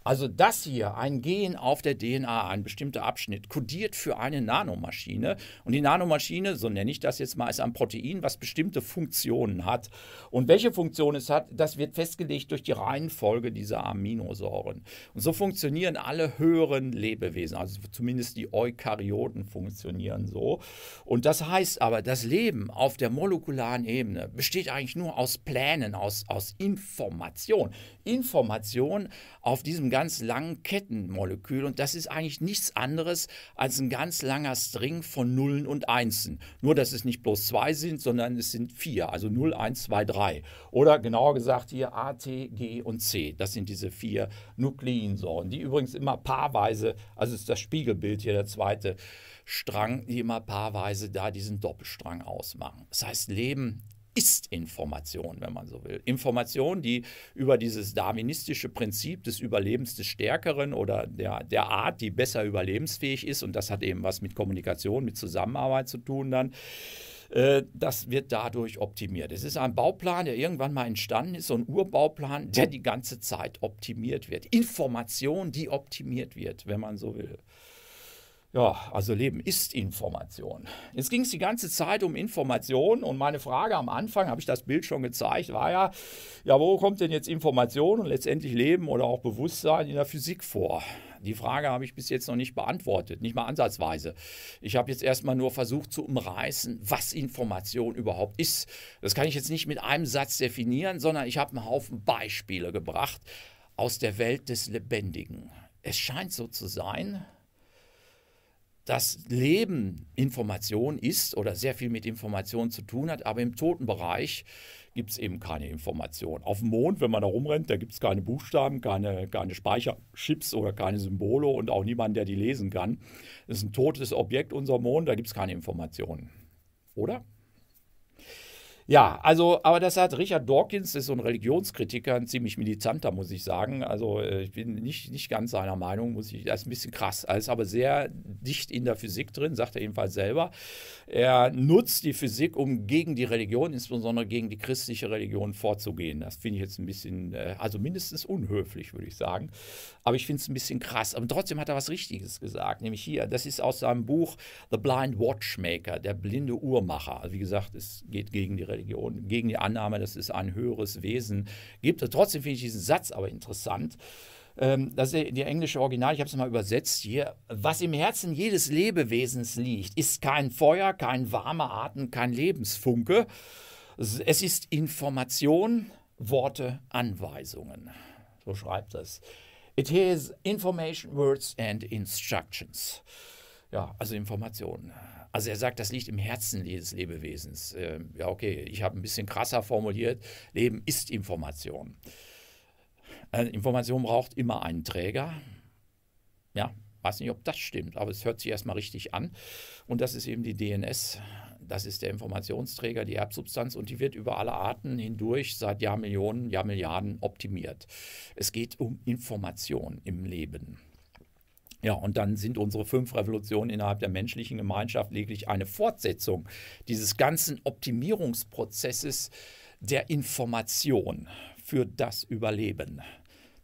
also das hier, ein Gen auf der DNA, ein bestimmter Abschnitt, kodiert für eine Nanomaschine. Und die Nanomaschine, so nenne ich das jetzt mal, ist ein Protein, was bestimmte Funktionen hat. Und welche Funktion es hat, das wird festgelegt durch die Reihenfolge dieser Aminosäuren. Und so funktionieren alle höheren Lebewesen, also zumindest die Eukaryoten funktionieren so. Und das heißt aber, das Leben auf der molekularen Ebene besteht eigentlich nur aus Plänen, aus, aus Information. Information auf diesem ganz langen Kettenmolekül. Und das ist eigentlich nichts anderes als ein ganz langer String von Nullen und Einsen. Nur, dass es nicht bloß zwei sind, sondern es sind vier. Also 0, 1, 2, 3. Oder genauer gesagt hier A, T, G und C. Das sind diese vier Nukleinsäuren, die übrigens immer paarweise, also ist das Spiegelbild hier der zweite Strang, die immer paarweise da diesen Doppelstrang ausmachen. Das heißt, Leben ist Information, wenn man so will. Information, die über dieses darwinistische Prinzip des Überlebens des Stärkeren oder der, der Art, die besser überlebensfähig ist, und das hat eben was mit Kommunikation, mit Zusammenarbeit zu tun dann, äh, das wird dadurch optimiert. Es ist ein Bauplan, der irgendwann mal entstanden ist, so ein Urbauplan, der die ganze Zeit optimiert wird. Information, die optimiert wird, wenn man so will. Ja, also Leben ist Information. Jetzt ging es die ganze Zeit um Information und meine Frage am Anfang, habe ich das Bild schon gezeigt, war ja, ja, wo kommt denn jetzt Information und letztendlich Leben oder auch Bewusstsein in der Physik vor? Die Frage habe ich bis jetzt noch nicht beantwortet, nicht mal ansatzweise. Ich habe jetzt erstmal nur versucht zu umreißen, was Information überhaupt ist. Das kann ich jetzt nicht mit einem Satz definieren, sondern ich habe einen Haufen Beispiele gebracht aus der Welt des Lebendigen. Es scheint so zu sein, das Leben Information ist oder sehr viel mit Information zu tun hat, aber im toten Bereich gibt es eben keine Information. Auf dem Mond, wenn man da rumrennt, da gibt es keine Buchstaben, keine, keine Speicherchips oder keine Symbole und auch niemanden, der die lesen kann. Das ist ein totes Objekt, unser Mond, da gibt es keine Informationen. Oder? Ja, also, aber das hat Richard Dawkins, das ist so ein Religionskritiker, ein ziemlich militanter, muss ich sagen. Also, äh, ich bin nicht, nicht ganz seiner Meinung, muss ich, das ist ein bisschen krass. Er ist aber sehr dicht in der Physik drin, sagt er jedenfalls selber. Er nutzt die Physik, um gegen die Religion, insbesondere gegen die christliche Religion, vorzugehen. Das finde ich jetzt ein bisschen, äh, also mindestens unhöflich, würde ich sagen. Aber ich finde es ein bisschen krass. Aber trotzdem hat er was Richtiges gesagt, nämlich hier, das ist aus seinem Buch The Blind Watchmaker, der blinde Uhrmacher. Also, wie gesagt, es geht gegen die Religion. Religion, gegen die Annahme, dass es ein höheres Wesen gibt. trotzdem finde ich diesen Satz aber interessant. Ähm, das ist die englische Original, ich habe es mal übersetzt hier. Was im Herzen jedes Lebewesens liegt, ist kein Feuer, kein warmer Atem, kein Lebensfunke. Es ist Information, Worte, Anweisungen. So schreibt das. It is information, words and instructions. Ja, also Informationen. Also er sagt, das liegt im Herzen jedes Lebewesens. Äh, ja, okay, ich habe ein bisschen krasser formuliert. Leben ist Information. Äh, Information braucht immer einen Träger. Ja, weiß nicht, ob das stimmt, aber es hört sich erstmal richtig an. Und das ist eben die DNS. Das ist der Informationsträger, die Erbsubstanz, und die wird über alle Arten hindurch seit Jahrmillionen, Jahrmilliarden optimiert. Es geht um Information im Leben. Ja, und dann sind unsere fünf Revolutionen innerhalb der menschlichen Gemeinschaft lediglich eine Fortsetzung dieses ganzen Optimierungsprozesses der Information für das Überleben.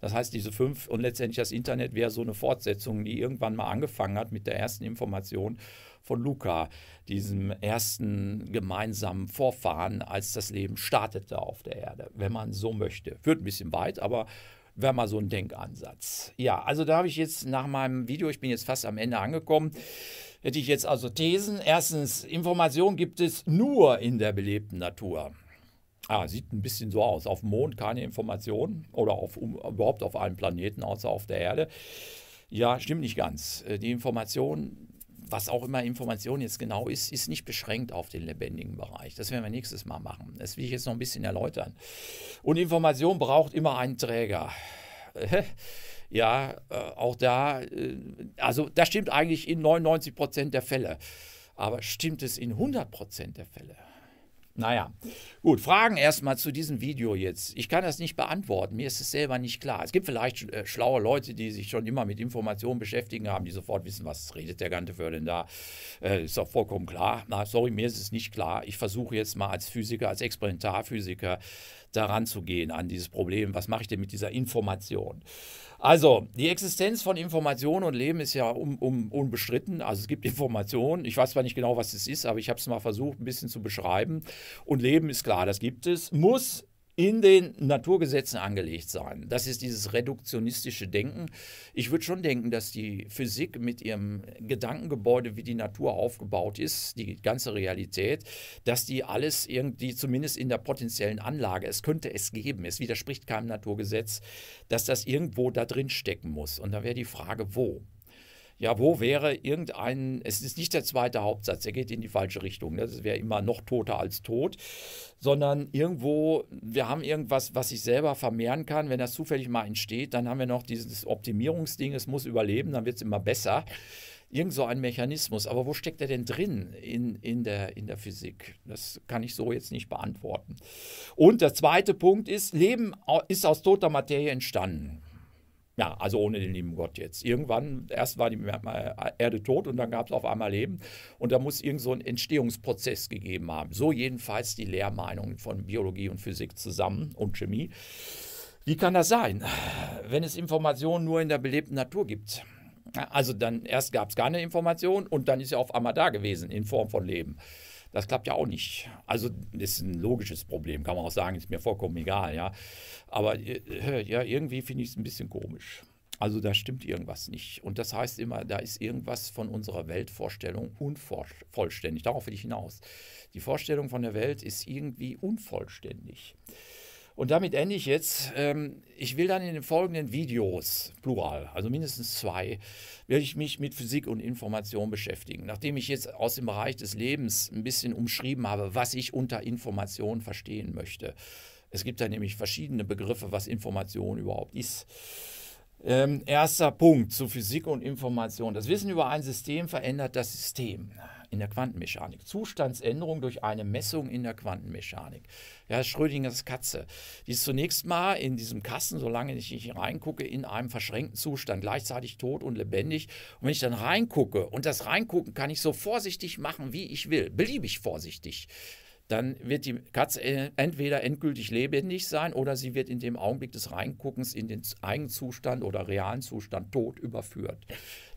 Das heißt, diese fünf und letztendlich das Internet wäre so eine Fortsetzung, die irgendwann mal angefangen hat mit der ersten Information von Luca, diesem ersten gemeinsamen Vorfahren, als das Leben startete auf der Erde, wenn man so möchte. Führt ein bisschen weit, aber wäre mal so ein Denkansatz. Ja, also da habe ich jetzt nach meinem Video, ich bin jetzt fast am Ende angekommen, hätte ich jetzt also Thesen. Erstens, Information gibt es nur in der belebten Natur. Ah, sieht ein bisschen so aus. Auf dem Mond keine Informationen oder auf, um, überhaupt auf allen Planeten außer auf der Erde. Ja, stimmt nicht ganz. Äh, die Informationen was auch immer Information jetzt genau ist, ist nicht beschränkt auf den lebendigen Bereich. Das werden wir nächstes Mal machen. Das will ich jetzt noch ein bisschen erläutern. Und Information braucht immer einen Träger. [LAUGHS] ja, äh, auch da, äh, also das stimmt eigentlich in 99 Prozent der Fälle. Aber stimmt es in 100 Prozent der Fälle? Naja, gut, Fragen erstmal zu diesem Video jetzt. Ich kann das nicht beantworten, mir ist es selber nicht klar. Es gibt vielleicht äh, schlaue Leute, die sich schon immer mit Informationen beschäftigen haben, die sofort wissen, was redet der ganze für denn da. Äh, ist doch vollkommen klar. Na, sorry, mir ist es nicht klar. Ich versuche jetzt mal als Physiker, als Experimentarphysiker daran zu gehen, an dieses Problem. Was mache ich denn mit dieser Information? Also, die Existenz von Information und Leben ist ja um, um, unbestritten. Also es gibt [LAUGHS] Information. Ich weiß zwar nicht genau, was es ist, aber ich habe es mal versucht, ein bisschen zu beschreiben. Und Leben ist klar, das gibt es. Muss in den Naturgesetzen angelegt sein. Das ist dieses reduktionistische Denken. Ich würde schon denken, dass die Physik mit ihrem Gedankengebäude, wie die Natur aufgebaut ist, die ganze Realität, dass die alles irgendwie, zumindest in der potenziellen Anlage, es könnte es geben, es widerspricht keinem Naturgesetz, dass das irgendwo da drin stecken muss. Und da wäre die Frage, wo? ja, wo wäre irgendein, es ist nicht der zweite Hauptsatz, der geht in die falsche Richtung. Ne? Das wäre immer noch toter als tot, sondern irgendwo, wir haben irgendwas, was sich selber vermehren kann. Wenn das zufällig mal entsteht, dann haben wir noch dieses Optimierungsding, es muss überleben, dann wird es immer besser. Irgend so ein Mechanismus. Aber wo steckt er denn drin in, in, der, in der Physik? Das kann ich so jetzt nicht beantworten. Und der zweite Punkt ist, Leben ist aus toter Materie entstanden. Ja, also ohne den lieben Gott jetzt. Irgendwann, erst war die Erde tot und dann gab es auf einmal Leben. Und da muss irgend so ein Entstehungsprozess gegeben haben. So jedenfalls die Lehrmeinungen von Biologie und Physik zusammen und Chemie. Wie kann das sein, wenn es Informationen nur in der belebten Natur gibt? Also dann erst gab es keine Information und dann ist sie auf einmal da gewesen in Form von Leben. Das klappt ja auch nicht. Also ist ein logisches Problem, kann man auch sagen, ist mir vollkommen egal, ja. Aber äh, ja, irgendwie finde ich es ein bisschen komisch. Also da stimmt irgendwas nicht. Und das heißt immer, da ist irgendwas von unserer Weltvorstellung unvollständig. Darauf will ich hinaus. Die Vorstellung von der Welt ist irgendwie unvollständig. Und damit ende ich jetzt. Ähm, ich will dann in den folgenden Videos, plural, also mindestens zwei, werde ich mich mit Physik und Information beschäftigen. Nachdem ich jetzt aus dem Bereich des Lebens ein bisschen umschrieben habe, was ich unter Information verstehen möchte. Es gibt da nämlich verschiedene Begriffe, was Information überhaupt ist. Ähm, erster Punkt zu Physik und Information. Das Wissen über ein System verändert das System in der Quantenmechanik. Zustandsänderung durch eine Messung in der Quantenmechanik. Ja, Schrödingers Katze. Die ist zunächst mal in diesem Kasten, solange ich nicht reingucke, in einem verschränkten Zustand, gleichzeitig tot und lebendig. Und wenn ich dann reingucke, und das Reingucken kann ich so vorsichtig machen, wie ich will, beliebig vorsichtig, dann wird die Katze entweder endgültig lebendig sein oder sie wird in dem Augenblick des Reinguckens in den Eigenzustand oder realen Zustand tot überführt.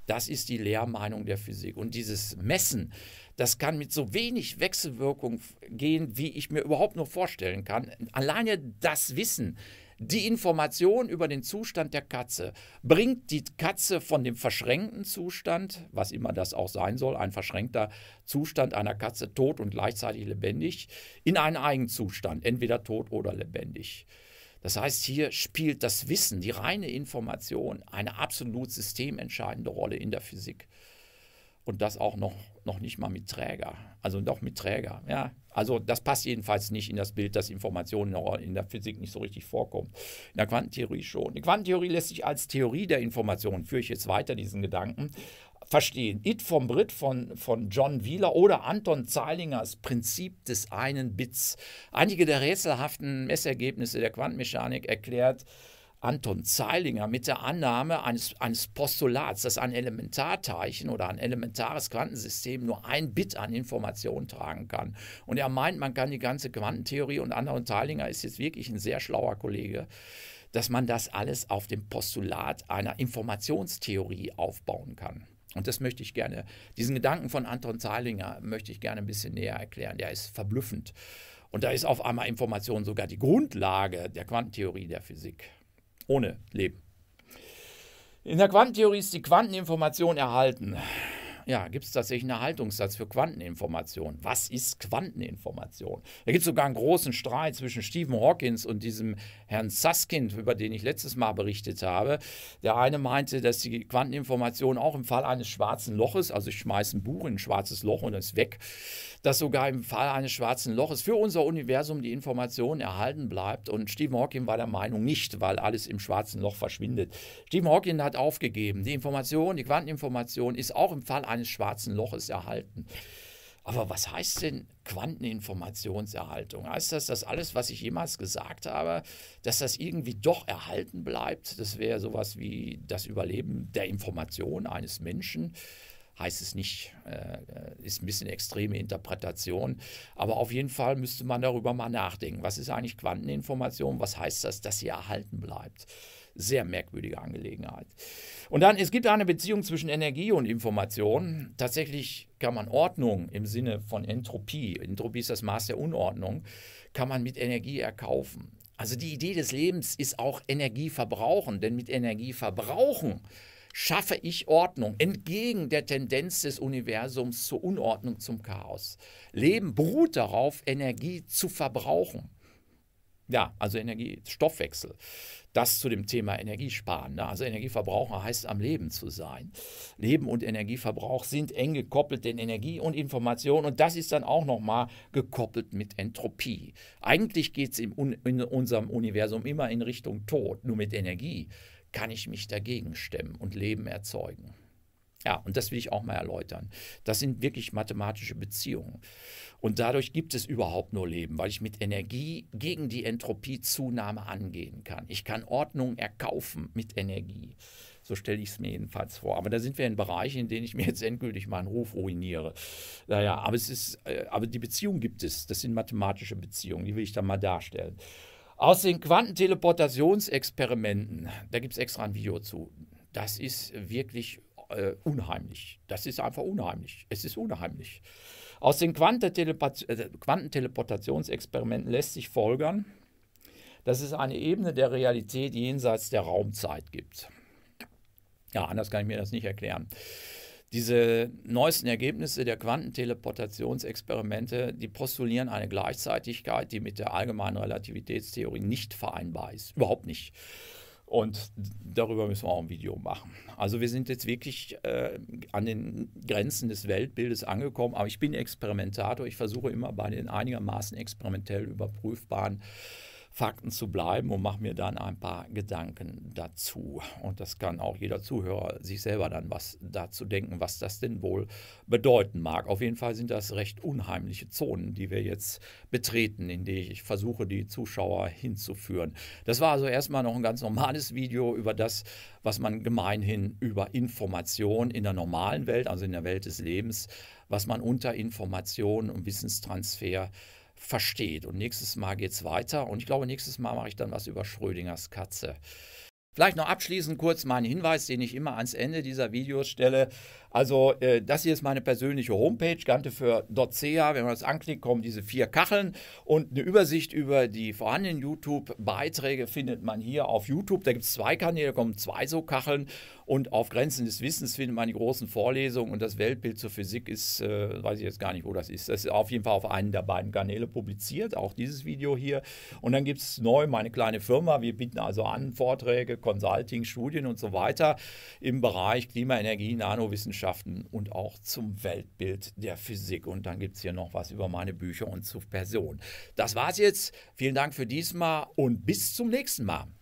Das ist die Lehrmeinung der Physik. Und dieses Messen, das kann mit so wenig Wechselwirkung gehen, wie ich mir überhaupt nur vorstellen kann. Alleine das Wissen, die Information über den Zustand der Katze bringt die Katze von dem verschränkten Zustand, was immer das auch sein soll, ein verschränkter Zustand einer Katze tot und gleichzeitig lebendig, in einen Eigenzustand, entweder tot oder lebendig. Das heißt, hier spielt das Wissen, die reine Information, eine absolut systementscheidende Rolle in der Physik. Und das auch noch, noch nicht mal mit Träger. Also doch mit Träger. Ja. Also das passt jedenfalls nicht in das Bild, dass Informationen in der Physik nicht so richtig vorkommen. In der Quantentheorie schon. Die Quantentheorie lässt sich als Theorie der Information, führe ich jetzt weiter diesen Gedanken, verstehen. It vom Brit von, von John Wheeler oder Anton Zeilingers Prinzip des einen Bits. Einige der rätselhaften Messergebnisse der Quantenmechanik erklärt Anton Zeilinger mit der Annahme eines, eines Postulats, dass ein Elementarteilchen oder ein elementares Quantensystem nur ein Bit an Information tragen kann. Und er meint, man kann die ganze Quantentheorie und Anton Zeilinger ist jetzt wirklich ein sehr schlauer Kollege dass man das alles auf dem Postulat einer Informationstheorie aufbauen kann. Und das möchte ich gerne, diesen Gedanken von Anton Zeilinger möchte ich gerne ein bisschen näher erklären. Der ist verblüffend. Und da ist auf einmal Information sogar die Grundlage der Quantentheorie der Physik. Ohne Leben. In der Quantentheorie ist die Quanteninformation erhalten ja, gibt es tatsächlich einen Haltungssatz für Quanteninformation. Was ist Quanteninformation? Da gibt es sogar einen großen Streit zwischen Stephen Hawkins und diesem Herrn Susskind, über den ich letztes Mal berichtet habe. Der eine meinte, dass die Quanteninformation auch im Fall eines schwarzen Loches, also ich schmeiße ein Buch in ein schwarzes Loch und es ist weg, dass sogar im Fall eines schwarzen Loches für unser Universum die Information erhalten bleibt. Und Stephen Hawking war der Meinung nicht, weil alles im schwarzen Loch verschwindet. Stephen Hawking hat aufgegeben, die Information, die Quanteninformation ist auch im Fall eines schwarzen Loches erhalten. Aber was heißt denn Quanteninformationserhaltung? Heißt das, dass alles, was ich jemals gesagt habe, dass das irgendwie doch erhalten bleibt? Das wäre sowas wie das Überleben der Information eines Menschen heißt es nicht, äh, ist ein bisschen extreme Interpretation. Aber auf jeden Fall müsste man darüber mal nachdenken. Was ist eigentlich Quanteninformation? Was heißt das, dass sie erhalten bleibt? Sehr merkwürdige Angelegenheit. Und dann, es gibt eine Beziehung zwischen Energie und Information. Tatsächlich kann man Ordnung im Sinne von Entropie, Entropie ist das Maß der Unordnung, kann man mit Energie erkaufen. Also die Idee des Lebens ist auch Energie verbrauchen, denn mit Energie verbrauchen schaffe ich Ordnung, entgegen der Tendenz des Universums zur Unordnung, zum Chaos. Leben beruht darauf, Energie zu verbrauchen. Ja, also Energie, Stoffwechsel. Das zu dem Thema Energiesparen. Ne? Also Energieverbraucher heißt am Leben zu sein. Leben und Energieverbrauch sind eng gekoppelt, denn Energie und Information, und das ist dann auch nochmal gekoppelt mit Entropie. Eigentlich geht es in unserem Universum immer in Richtung Tod, nur mit Energie kann ich mich dagegen stemmen und Leben erzeugen. Ja, und das will ich auch mal erläutern. Das sind wirklich mathematische Beziehungen. Und dadurch gibt es überhaupt nur Leben, weil ich mit Energie gegen die Entropiezunahme angehen kann. Ich kann Ordnung erkaufen mit Energie. So stelle ich es mir jedenfalls vor. Aber da sind wir in Bereichen, in denen ich mir jetzt endgültig meinen Ruf ruiniere. Naja, aber, es ist, äh, aber die Beziehung gibt es. Das sind mathematische Beziehungen. Die will ich dann mal darstellen. Aus den Quantenteleportationsexperimenten, da gibt es extra ein Video zu. Das ist wirklich äh, unheimlich. Das ist einfach unheimlich. Es ist unheimlich. Aus den äh, Quantenteleportationsexperimenten lässt sich folgern, dass es eine Ebene der Realität jenseits der Raumzeit gibt. Ja, anders kann ich mir das nicht erklären. Diese neuesten Ergebnisse der Quantenteleportationsexperimente, die postulieren eine Gleichzeitigkeit, die mit der allgemeinen Relativitätstheorie nicht vereinbar ist. Überhaupt nicht. Und darüber müssen wir auch ein Video machen. Also wir sind jetzt wirklich äh, an den Grenzen des Weltbildes angekommen, aber ich bin Experimentator. Ich versuche immer bei den einigermaßen experimentell überprüfbaren Fakten zu bleiben und mache mir dann ein paar Gedanken dazu. Und das kann auch jeder Zuhörer sich selber dann was dazu denken, was das denn wohl bedeuten mag. Auf jeden Fall sind das recht unheimliche Zonen, die wir jetzt betreten, in die ich versuche, die Zuschauer hinzuführen. Das war also erstmal noch ein ganz normales Video über das, was man gemeinhin über Information in der normalen Welt, also in der Welt des Lebens, was man unter Information und Wissenstransfer äh, versteht. Und nächstes Mal geht es weiter. Und ich glaube, nächstes Mal mache ich dann was über Schrödingers Katze. Vielleicht noch abschließend kurz meinen Hinweis, den ich immer ans Ende dieser Videos stelle. Also äh, das hier ist meine persönliche Homepage, Gante ganteför.ch. Wenn man das anklickt, kommen diese vier Kacheln und eine Übersicht über die vorhandenen YouTube-Beiträge findet man hier auf YouTube. Da gibt es zwei Kanäle, da kommen zwei so Kacheln und auf Grenzen des Wissens findet man die großen Vorlesungen und das Weltbild zur Physik ist, äh, weiß ich jetzt gar nicht, wo das ist. Das ist auf jeden Fall auf einem der beiden Kanäle publiziert, auch dieses Video hier. Und dann gibt es neu meine kleine Firma. Wir bieten also an Vorträge, Consulting, Studien und so weiter im Bereich Klima, Energie, Nanowissenschaft. Wissenschaften und auch zum Weltbild der Physik. Und dann gibt es hier noch was über meine Bücher und zur Person. Das war's jetzt. Vielen Dank für diesmal und bis zum nächsten Mal.